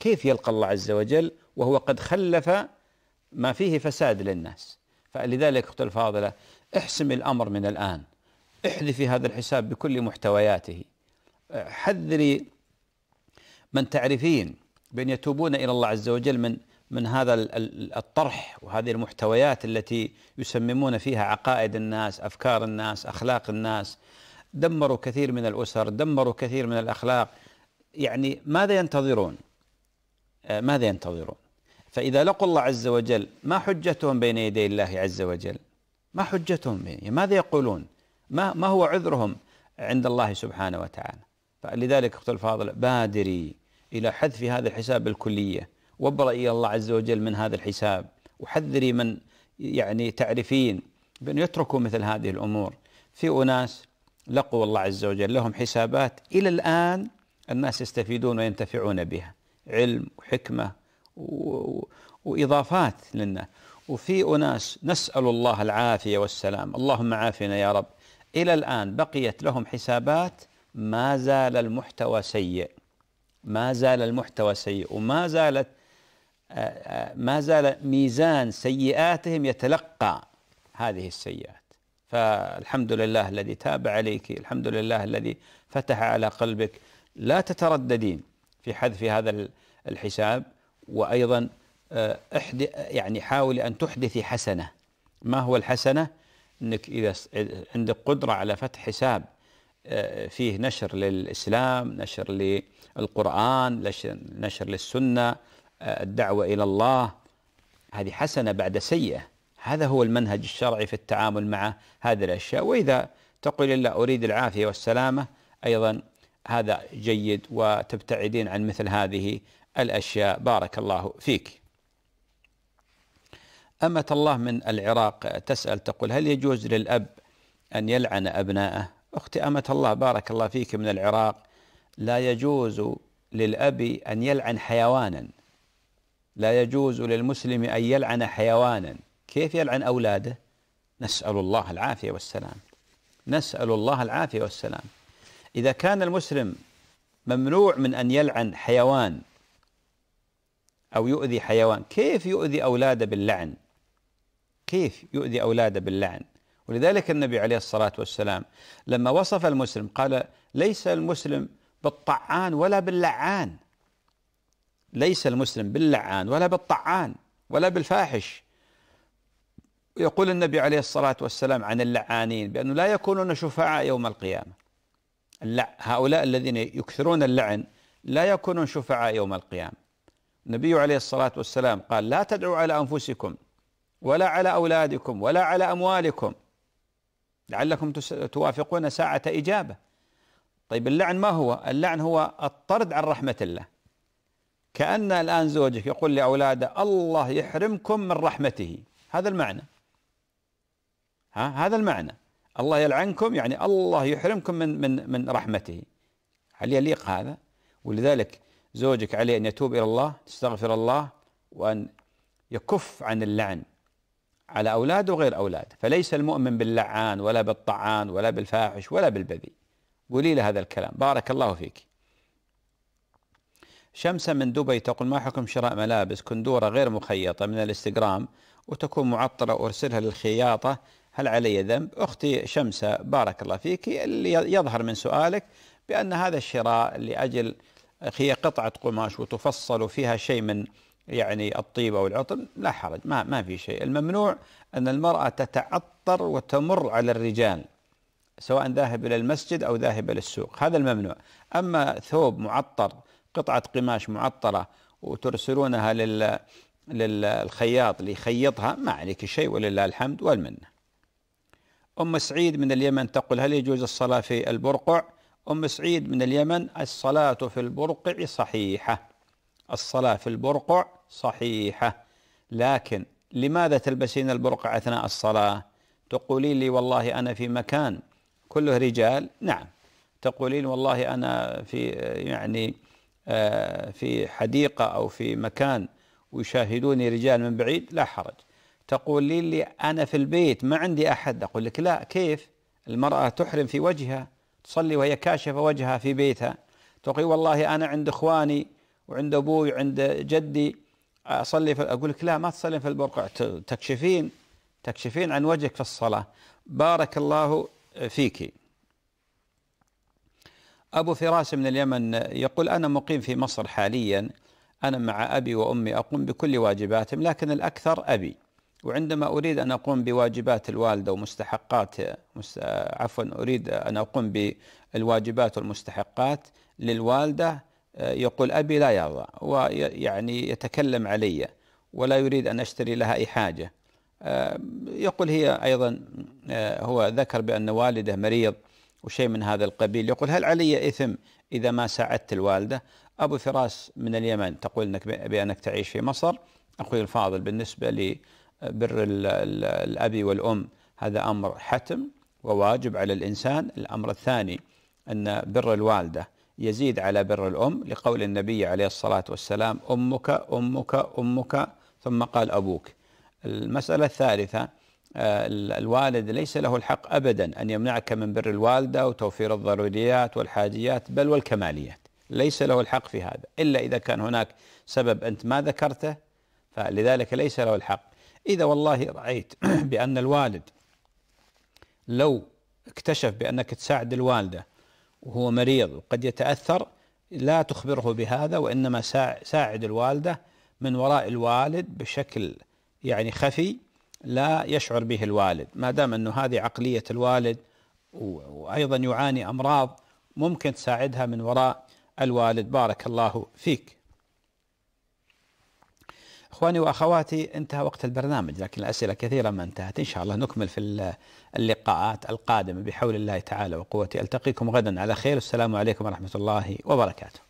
كيف يلقى الله عز وجل وهو قد خلف ما فيه فساد للناس فلذلك أخت الفاضلة احسم الأمر من الآن احذفي هذا الحساب بكل محتوياته حذري من تعرفين بأن يتوبون إلى الله عز وجل من من هذا الطرح وهذه المحتويات التي يسممون فيها عقائد الناس أفكار الناس أخلاق الناس دمروا كثير من الأسر دمروا كثير من الأخلاق يعني ماذا ينتظرون آه، ماذا ينتظرون فإذا لقوا الله عز وجل ما حجتهم بين يدي الله عز وجل ما حجتهم ماذا يقولون ما, ما هو عذرهم عند الله سبحانه وتعالى فلذلك أخت الفاضل بادري إلى حذف هذا الحساب بالكلية وابرئي الله عز وجل من هذا الحساب وحذري من يعني تعرفين بان يتركوا مثل هذه الأمور في أناس لقوا الله عز وجل لهم حسابات إلى الآن الناس يستفيدون وينتفعون بها علم وحكمة و... وإضافات لنا وفي أناس نسأل الله العافية والسلام اللهم عافنا يا رب إلى الآن بقيت لهم حسابات ما زال المحتوى سيء ما زال المحتوى سيء وما زالت آه، آه، ما زال ميزان سيئاتهم يتلقى هذه السيئات فالحمد لله الذي تاب عليك الحمد لله الذي فتح على قلبك لا تترددين في حذف هذا الحساب وأيضا آه، احد يعني حاولي أن تحدثي حسنة ما هو الحسنة أنك إذا عندك قدرة على فتح حساب فيه نشر للإسلام نشر للقرآن نشر للسنة الدعوة إلى الله هذه حسنة بعد سيئة هذا هو المنهج الشرعي في التعامل مع هذه الأشياء وإذا تقول لا أريد العافية والسلامة أيضا هذا جيد وتبتعدين عن مثل هذه الأشياء بارك الله فيك أمة الله من العراق تسأل تقول هل يجوز للأب أن يلعن أبناءه أختي أمة الله بارك الله فيك من العراق لا يجوز للأب أن يلعن حيوانا لا يجوز للمسلم أن يلعن حيوانا كيف يلعن أولاده نسأل الله العافية والسلام نسأل الله العافية والسلام إذا كان المسلم ممنوع من أن يلعن حيوان أو يؤذي حيوان كيف يؤذي أولاده باللعن كيف يؤذي أولاده باللعن ولذلك النبي عليه الصلاة والسلام لما وصف المسلم قال ليس المسلم بالطعان ولا باللعان ليس المسلم باللعان ولا بالطعان ولا بالفاحش يقول النبي عليه الصلاة والسلام عن اللعانين بأنه لا يكونون شفعاء يوم القيامة هؤلاء الذين يكثرون اللعن لا يكونون شفعاء يوم القيامة النبي عليه الصلاة والسلام قال لا تدعوا على أنفسكم ولا على أولادكم ولا على أموالكم لعلكم توافقون ساعة إجابة طيب اللعن ما هو اللعن هو الطرد عن رحمة الله كأن الآن زوجك يقول لأولاده الله يحرمكم من رحمته هذا المعنى ها هذا المعنى الله يلعنكم يعني الله يحرمكم من من من رحمته هل يليق هذا؟ ولذلك زوجك عليه ان يتوب الى الله تستغفر الله وان يكف عن اللعن على أولاده وغير أولاده فليس المؤمن باللعان ولا بالطعان ولا بالفاحش ولا بالبذيء قولي له هذا الكلام بارك الله فيك شمسة من دبي تقول ما حكم شراء ملابس كندورة غير مخيطة من الانستغرام وتكون معطرة وأرسلها للخياطة هل علي ذنب؟ أختي شمسة بارك الله فيك اللي يظهر من سؤالك بأن هذا الشراء لأجل هي قطعة قماش وتفصل فيها شيء من يعني الطيب أو العطر لا حرج ما, ما في شيء الممنوع أن المرأة تتعطر وتمر على الرجال سواء ذاهب إلى المسجد أو ذاهب إلى السوق هذا الممنوع أما ثوب معطر قطعة قماش معطرة وترسلونها لل للخياط ليخيطها ما عليك شيء ولله الحمد والمنه. أم سعيد من اليمن تقول هل يجوز الصلاة في البرقع؟ أم سعيد من اليمن الصلاة في البرقع صحيحة. الصلاة في البرقع صحيحة لكن لماذا تلبسين البرقع أثناء الصلاة تقولين لي والله أنا في مكان كله رجال نعم تقولين والله أنا في يعني آه، في حديقة أو في مكان ويشاهدوني رجال من بعيد لا حرج تقولين لي أنا في البيت ما عندي أحد أقول لك لا كيف المرأة تحرم في وجهها تصلي وهي كاشفة وجهها في بيتها تقول والله أنا عند إخواني وعند أبوي وعند جدي اصلي في اقول لك لا ما تصلي في البرقع تكشفين تكشفين عن وجهك في الصلاه بارك الله فيك ابو فراس من اليمن يقول انا مقيم في مصر حاليا انا مع ابي وامي اقوم بكل واجباتهم لكن الاكثر ابي وعندما اريد ان اقوم بواجبات الوالده ومستحقات عفوا اريد ان اقوم بالواجبات والمستحقات للوالده يقول أبي لا يرضى ويعني يتكلم علي ولا يريد أن أشتري لها أي حاجة آه، يقول هي أيضا آه، هو ذكر بأن والده مريض وشيء من هذا القبيل يقول هل علي إثم إذا ما ساعدت الوالدة أبو فراس من اليمن تقول أنك بأنك تعيش في مصر أخوي الفاضل بالنسبة لبر آه، الأب والأم هذا أمر حتم وواجب على الإنسان الأمر الثاني أن بر الوالدة يزيد على بر الأم لقول النبي عليه الصلاة والسلام أمك أمك أمك ثم قال أبوك المسألة الثالثة آه، الوالد ليس له الحق أبدا أن يمنعك من بر الوالدة وتوفير الضروريات والحاجيات بل والكماليات ليس له الحق في هذا إلا إذا كان هناك سبب أنت ما ذكرته فلذلك ليس له الحق إذا والله رأيت بأن الوالد لو اكتشف بأنك تساعد الوالدة وهو مريض وقد يتأثر لا تخبره بهذا وإنما ساعد الوالدة من وراء الوالد بشكل يعني خفي لا يشعر به الوالد ما دام أنه هذه عقلية الوالد وأيضا يعاني أمراض ممكن تساعدها من وراء الوالد بارك الله فيك اخواني واخواتي انتهى وقت البرنامج لكن الاسئله كثيره ما انتهت ان شاء الله نكمل في اللقاءات القادمه بحول الله تعالى وقوته التقيكم غدا على خير والسلام عليكم ورحمه الله وبركاته